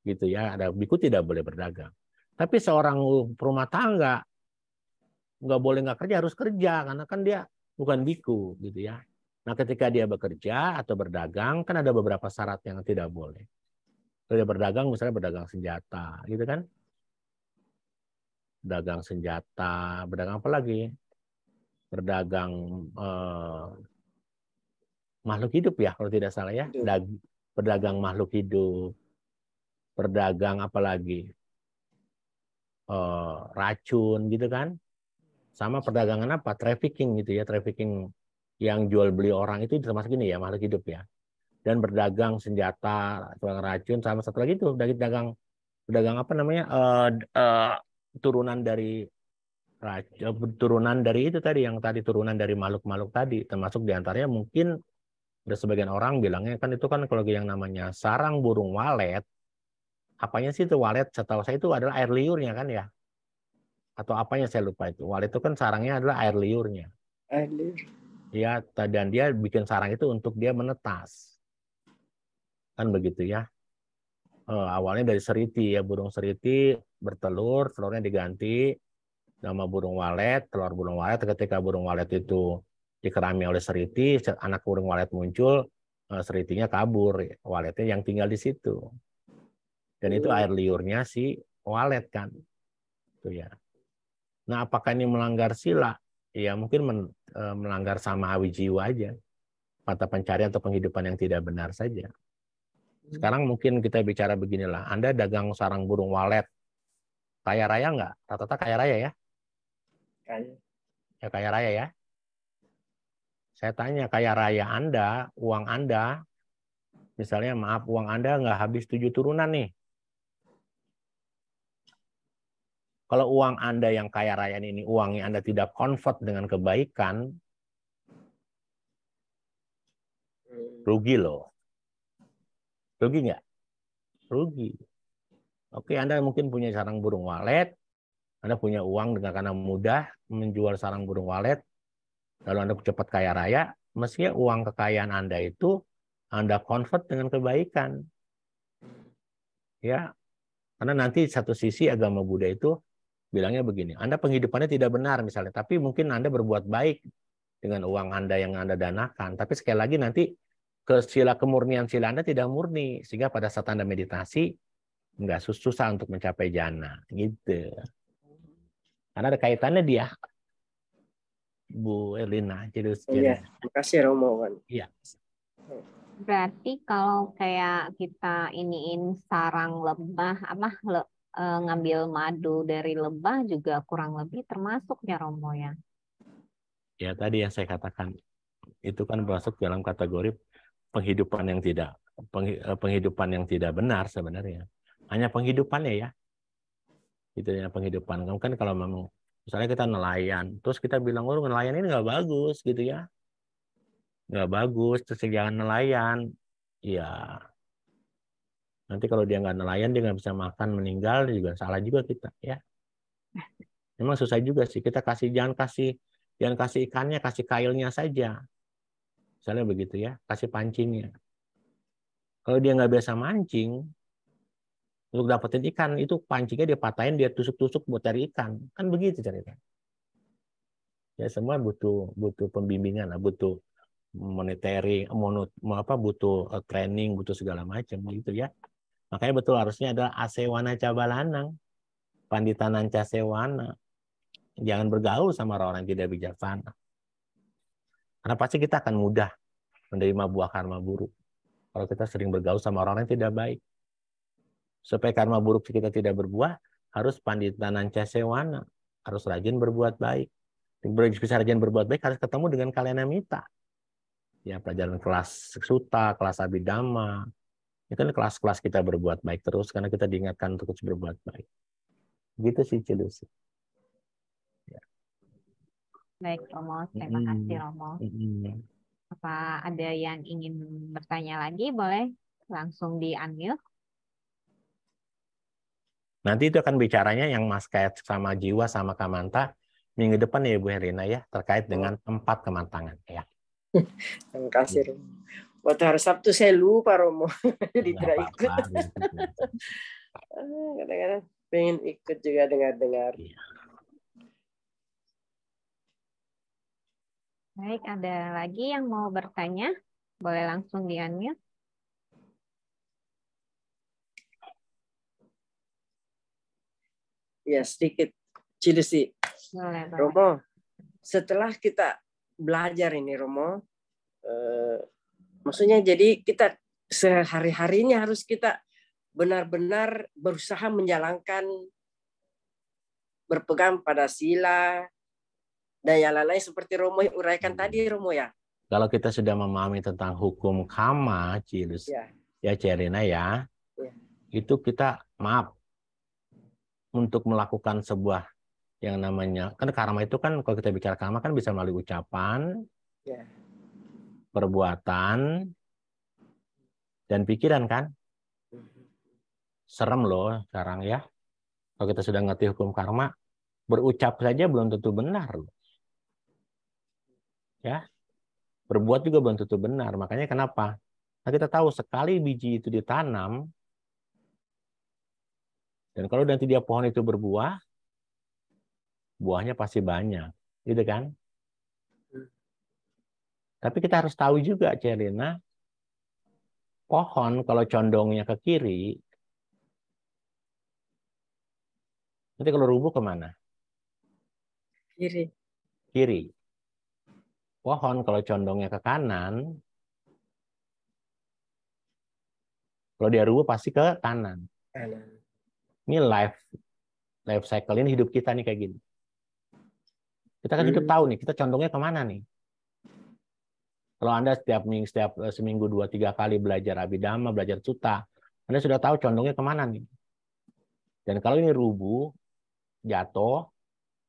Gitu ya, ada biku tidak boleh berdagang. Tapi seorang rumah tangga nggak boleh nggak kerja harus kerja karena kan dia bukan biku gitu ya. Nah ketika dia bekerja atau berdagang kan ada beberapa syarat yang tidak boleh. Kalau dia berdagang misalnya berdagang senjata gitu kan. Dagang senjata, berdagang apa lagi? pedagang eh, makhluk hidup ya kalau tidak salah ya Dag, berdagang makhluk hidup pedagang apalagi eh, racun gitu kan sama perdagangan apa trafficking gitu ya trafficking yang jual beli orang itu termasuk ini ya makhluk hidup ya dan berdagang senjata tukang racun sama satu lagi itu dagang pedagang apa namanya uh, uh, turunan dari raja ya, turunan dari itu tadi yang tadi turunan dari makhluk-makhluk tadi termasuk diantaranya mungkin ada sebagian orang bilangnya kan itu kan kalau yang namanya sarang burung walet apanya sih itu walet setahu saya itu adalah air liurnya kan ya atau apanya saya lupa itu walet itu kan sarangnya adalah air liurnya air liur ya dan dia bikin sarang itu untuk dia menetas kan begitu ya Uh, awalnya dari seriti ya burung seriti bertelur telurnya diganti nama burung walet, telur burung walet. Ketika burung walet itu dikerami oleh seriti, anak burung walet muncul, eh, seritinya kabur, waletnya yang tinggal di situ. Dan itu hmm. air liurnya si walet kan. Itu ya. Nah, apakah ini melanggar sila? Ya, mungkin men, eh, melanggar sama awi jiwa aja. Mata pencarian atau penghidupan yang tidak benar saja. Hmm. Sekarang mungkin kita bicara beginilah. Anda dagang sarang burung walet. Kaya raya nggak? Tata-tata kaya raya ya? kayak Ya kaya raya ya. Saya tanya kaya raya Anda, uang Anda, misalnya maaf uang Anda nggak habis tujuh turunan nih. Kalau uang Anda yang kaya raya ini uangnya Anda tidak convert dengan kebaikan, rugi loh. Rugi nggak? Rugi. Oke, Anda mungkin punya sarang burung walet, anda punya uang dengan karena mudah menjual sarang burung walet, lalu Anda cepat kaya raya, mestinya uang kekayaan Anda itu Anda convert dengan kebaikan. Ya, karena nanti satu sisi agama Buddha itu bilangnya begini, Anda penghidupannya tidak benar misalnya, tapi mungkin Anda berbuat baik dengan uang Anda yang Anda danakan. Tapi sekali lagi nanti ke sila kemurnian sila Anda tidak murni sehingga pada saat Anda meditasi nggak susah untuk mencapai jana gitu. Karena ada kaitannya dia. Bu Elina. Jadi, oh iya, terima kasih Romo kan. Iya. Berarti kalau kayak kita iniin sarang lebah apa le, e, ngambil madu dari lebah juga kurang lebih termasuk ya Romo ya. Ya tadi yang saya katakan itu kan masuk dalam kategori penghidupan yang tidak e, penghidupan yang tidak benar sebenarnya. Hanya penghidupannya ya gitu dengan ya, penghidupan kamu kan kalau memang misalnya kita nelayan terus kita bilang oh nelayan ini nggak bagus gitu ya nggak bagus terus jangan nelayan ya nanti kalau dia nggak nelayan dia nggak bisa makan meninggal juga salah juga kita ya memang susah juga sih kita kasih jangan kasih jangan kasih ikannya kasih kailnya saja misalnya begitu ya kasih pancingnya kalau dia nggak biasa mancing untuk dapetin ikan itu pancingnya dia patahin dia tusuk-tusuk buat cari ikan kan begitu cerita ya semua butuh butuh pembimbingan lah butuh monitoring mau apa butuh eh, training butuh segala macam gitu ya makanya betul harusnya adalah asewana cabalanang pandita nanca sewana jangan bergaul sama orang-orang yang tidak bijaksana karena pasti kita akan mudah menerima buah karma buruk kalau kita sering bergaul sama orang-orang yang tidak baik Supaya karma buruk kita tidak berbuah, harus pandita nanca sewana, harus rajin berbuat baik. Bisa rajin berbuat baik harus ketemu dengan kalian minta, Ya, pelajaran kelas suta, kelas abidama. Itu kan kelas-kelas kita berbuat baik terus karena kita diingatkan untuk berbuat baik. Gitu sih Cilusi. Ya. Baik, Romo. Terima kasih, Romo. Apa ada yang ingin bertanya lagi? Boleh langsung di-unmute. Nanti itu akan bicaranya yang Mas kait sama Jiwa sama Kamanta minggu depan ya Bu Herina ya terkait dengan hmm. empat kematangan ya. Terima kasih gitu. Romo. Waktu hari Sabtu saya lupa Romo, jadi (laughs) tidak ikut. Gitu, gitu. Ah, kadang-kadang pengen ikut juga dengar-dengar. Iya. Baik, ada lagi yang mau bertanya? Boleh langsung di unmute. ya sedikit cili sih Romo, setelah kita belajar ini Romo, eh, maksudnya jadi kita sehari-harinya harus kita benar-benar berusaha menjalankan berpegang pada sila dan yang lain-lain seperti Romo yang uraikan tadi Romo ya. Kalau kita sudah memahami tentang hukum kama, Cilus, ya, ya Cerina ya, ya, itu kita maaf untuk melakukan sebuah yang namanya kan karma itu kan kalau kita bicara karma kan bisa melalui ucapan, yeah. perbuatan, dan pikiran kan. Serem loh sekarang ya. Kalau kita sudah ngerti hukum karma, berucap saja belum tentu benar loh. Ya. Berbuat juga belum tentu benar. Makanya kenapa? Nah, kita tahu sekali biji itu ditanam, dan kalau nanti dia pohon itu berbuah, buahnya pasti banyak, gitu kan? Tapi kita harus tahu juga, Celina, pohon kalau condongnya ke kiri, nanti kalau rubuh kemana? Kiri. Kiri. Pohon kalau condongnya ke kanan, kalau dia rubuh pasti ke kanan. Kanan. Ini life life cycle ini hidup kita nih kayak gini. Kita kan hmm. hidup tahu nih, kita condongnya kemana nih. Kalau Anda setiap minggu, setiap eh, seminggu dua tiga kali belajar abidama, belajar suta, Anda sudah tahu condongnya kemana nih. Dan kalau ini rubuh, jatuh,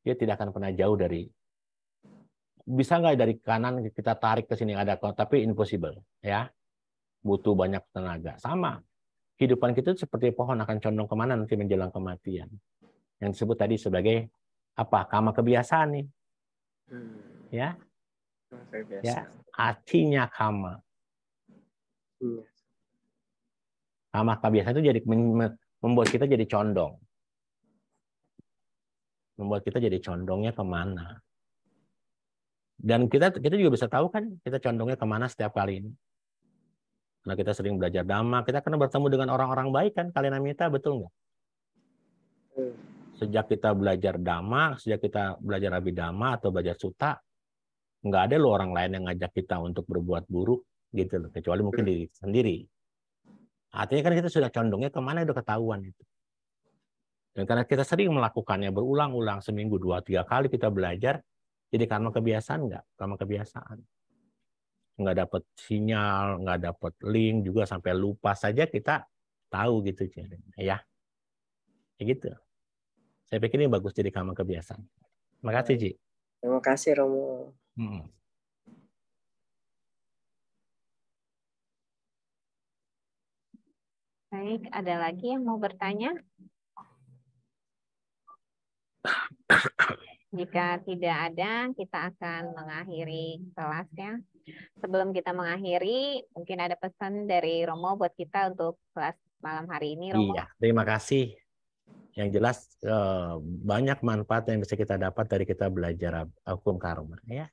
dia tidak akan pernah jauh dari bisa nggak dari kanan kita tarik ke sini ada kok, tapi impossible ya butuh banyak tenaga sama kehidupan kita seperti pohon akan condong kemana nanti menjelang kematian. Yang disebut tadi sebagai apa? Kama kebiasaan nih. Hmm. Ya. Ya, artinya kama. Hmm. Kama kebiasaan itu jadi membuat kita jadi condong. Membuat kita jadi condongnya kemana. Dan kita kita juga bisa tahu kan kita condongnya kemana setiap kali ini. Karena kita sering belajar dhamma, kita kena bertemu dengan orang-orang baik kan, kalian minta betul nggak? Hmm. Sejak kita belajar dhamma, sejak kita belajar abidama atau belajar suta, nggak ada lo orang lain yang ngajak kita untuk berbuat buruk gitu loh, kecuali mungkin hmm. diri sendiri. Artinya kan kita sudah condongnya kemana udah ketahuan itu. Dan karena kita sering melakukannya berulang-ulang seminggu dua tiga kali kita belajar, jadi karena kebiasaan nggak? karena kebiasaan nggak dapat sinyal, nggak dapat link juga sampai lupa saja kita tahu gitu ya. Ya gitu. Saya pikir ini bagus jadi kamar kebiasaan. Terima kasih, Ci. Terima kasih, Romo. Hmm. Baik, ada lagi yang mau bertanya? Jika tidak ada, kita akan mengakhiri kelasnya. Sebelum kita mengakhiri, mungkin ada pesan dari Romo buat kita untuk kelas malam hari ini, Romo. Iya, terima kasih. Yang jelas eh, banyak manfaat yang bisa kita dapat dari kita belajar hukum karma, ya.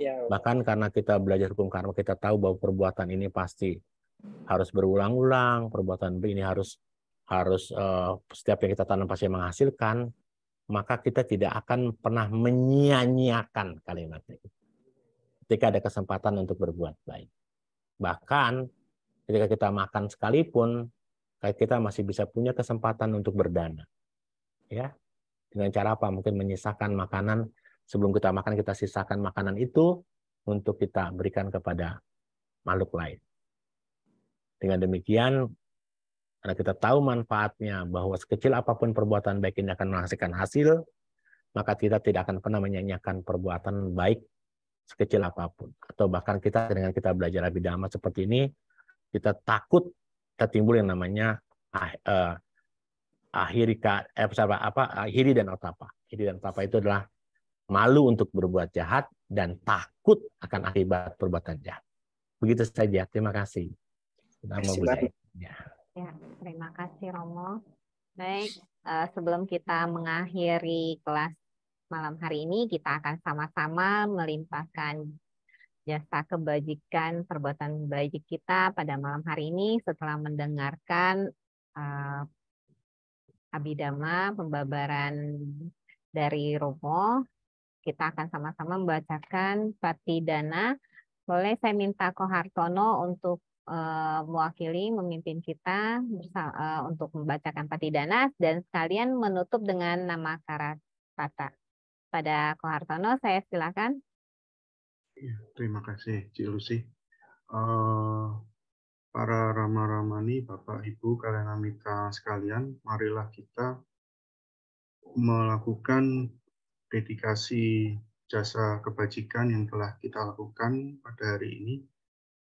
Iya, Bahkan karena kita belajar hukum karma, kita tahu bahwa perbuatan ini pasti harus berulang-ulang, perbuatan ini harus harus eh, setiap yang kita tanam pasti menghasilkan, maka kita tidak akan pernah menyia-nyiakan kalimatnya. itu ketika ada kesempatan untuk berbuat baik. Bahkan ketika kita makan sekalipun, kita masih bisa punya kesempatan untuk berdana. Ya. Dengan cara apa? Mungkin menyisakan makanan sebelum kita makan kita sisakan makanan itu untuk kita berikan kepada makhluk lain. Dengan demikian karena kita tahu manfaatnya bahwa sekecil apapun perbuatan baik ini akan menghasilkan hasil, maka kita tidak akan pernah menyanyikan perbuatan baik sekecil apapun. Atau bahkan kita dengan kita belajar abidama seperti ini, kita takut tertimbul yang namanya ah, eh, akhiri eh, apa, apa, ah, akhiri dan otapa. akhiri dan otapa itu adalah malu untuk berbuat jahat dan takut akan akibat perbuatan jahat. Begitu saja. Terima kasih. Nama terima kasih. Ya. ya, terima kasih Romo. Baik, eh, sebelum kita mengakhiri kelas malam hari ini kita akan sama-sama melimpahkan jasa kebajikan, perbuatan baik kita pada malam hari ini setelah mendengarkan uh, eh, Abidama, pembabaran dari Romo. Kita akan sama-sama membacakan Patidana. Boleh saya minta ko hartono untuk eh, mewakili memimpin kita eh, untuk membacakan patidana dan sekalian menutup dengan nama patah. Pada Ko Hartono, saya silakan. Ya, terima kasih, Cik Lucy. Uh, para Rama-Ramani, Bapak, Ibu, kalian amita sekalian, marilah kita melakukan dedikasi jasa kebajikan yang telah kita lakukan pada hari ini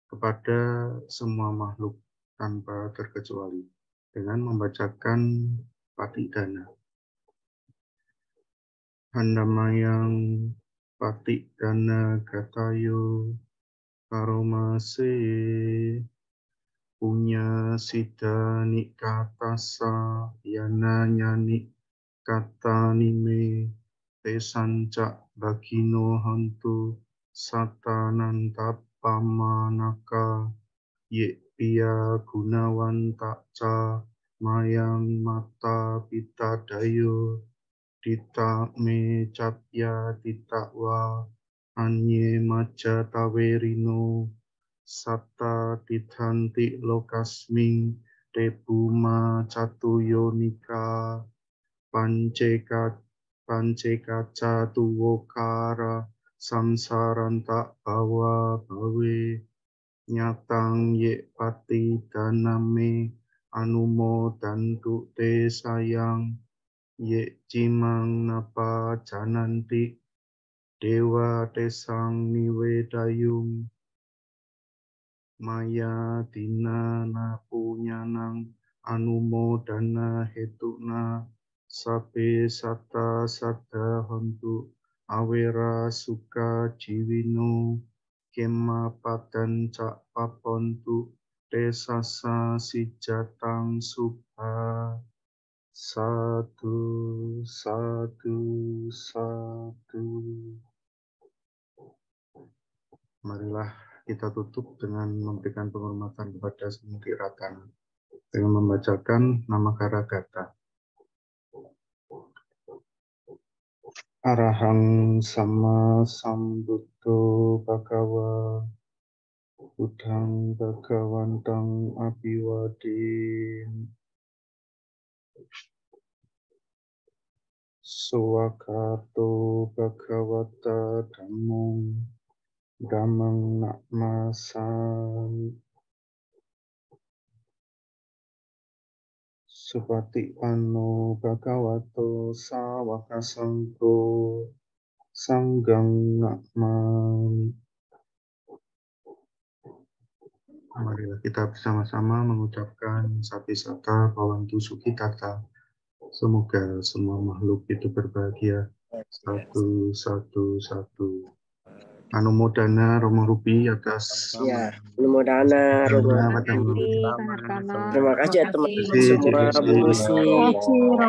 kepada semua makhluk tanpa terkecuali dengan membacakan patidana. dana. Handamayang Patik Dana Gatayo Karomase Punya Sida Nikatasa Yana Nyani Kata Nime Tesancak Bagino Hantu Satanantap Pamanaka Ye Pia Gunawan Takca Mayang Mata Pita Dayo Dita me capya dita wa anye maja tawerino sata ditanti lokasming debuma yonika nika panceka panceka samsaran tak bawa bawe nyatang ye pati daname anumo dan te sayang ye cimang napa jananti dewa tesang niwedayung maya dina dana dana hetuna sabe sata sada hontu awera suka jiwino kema padan cak papontu tesasa jatang subha satu, satu, satu. Marilah kita tutup dengan memberikan penghormatan kepada Semuti ratan dengan membacakan nama Karagata. Arahang sama sambuto bagawa udang bagawantang abiwadin. Suwakato Bhagavata Dhammung Dhammang Nakmasami Supati Ano Bhagavato Sawakasanto, Sanggang Nakman. Marilah kita bersama-sama mengucapkan Sati sata bawantu sukitata. Semoga semua makhluk itu berbahagia. Satu, satu, satu. Anu Anumodana Romo Rupi atas. Ya, Anumodana Romo Rupi. Terima kasih teman-teman semua. Terima kasih.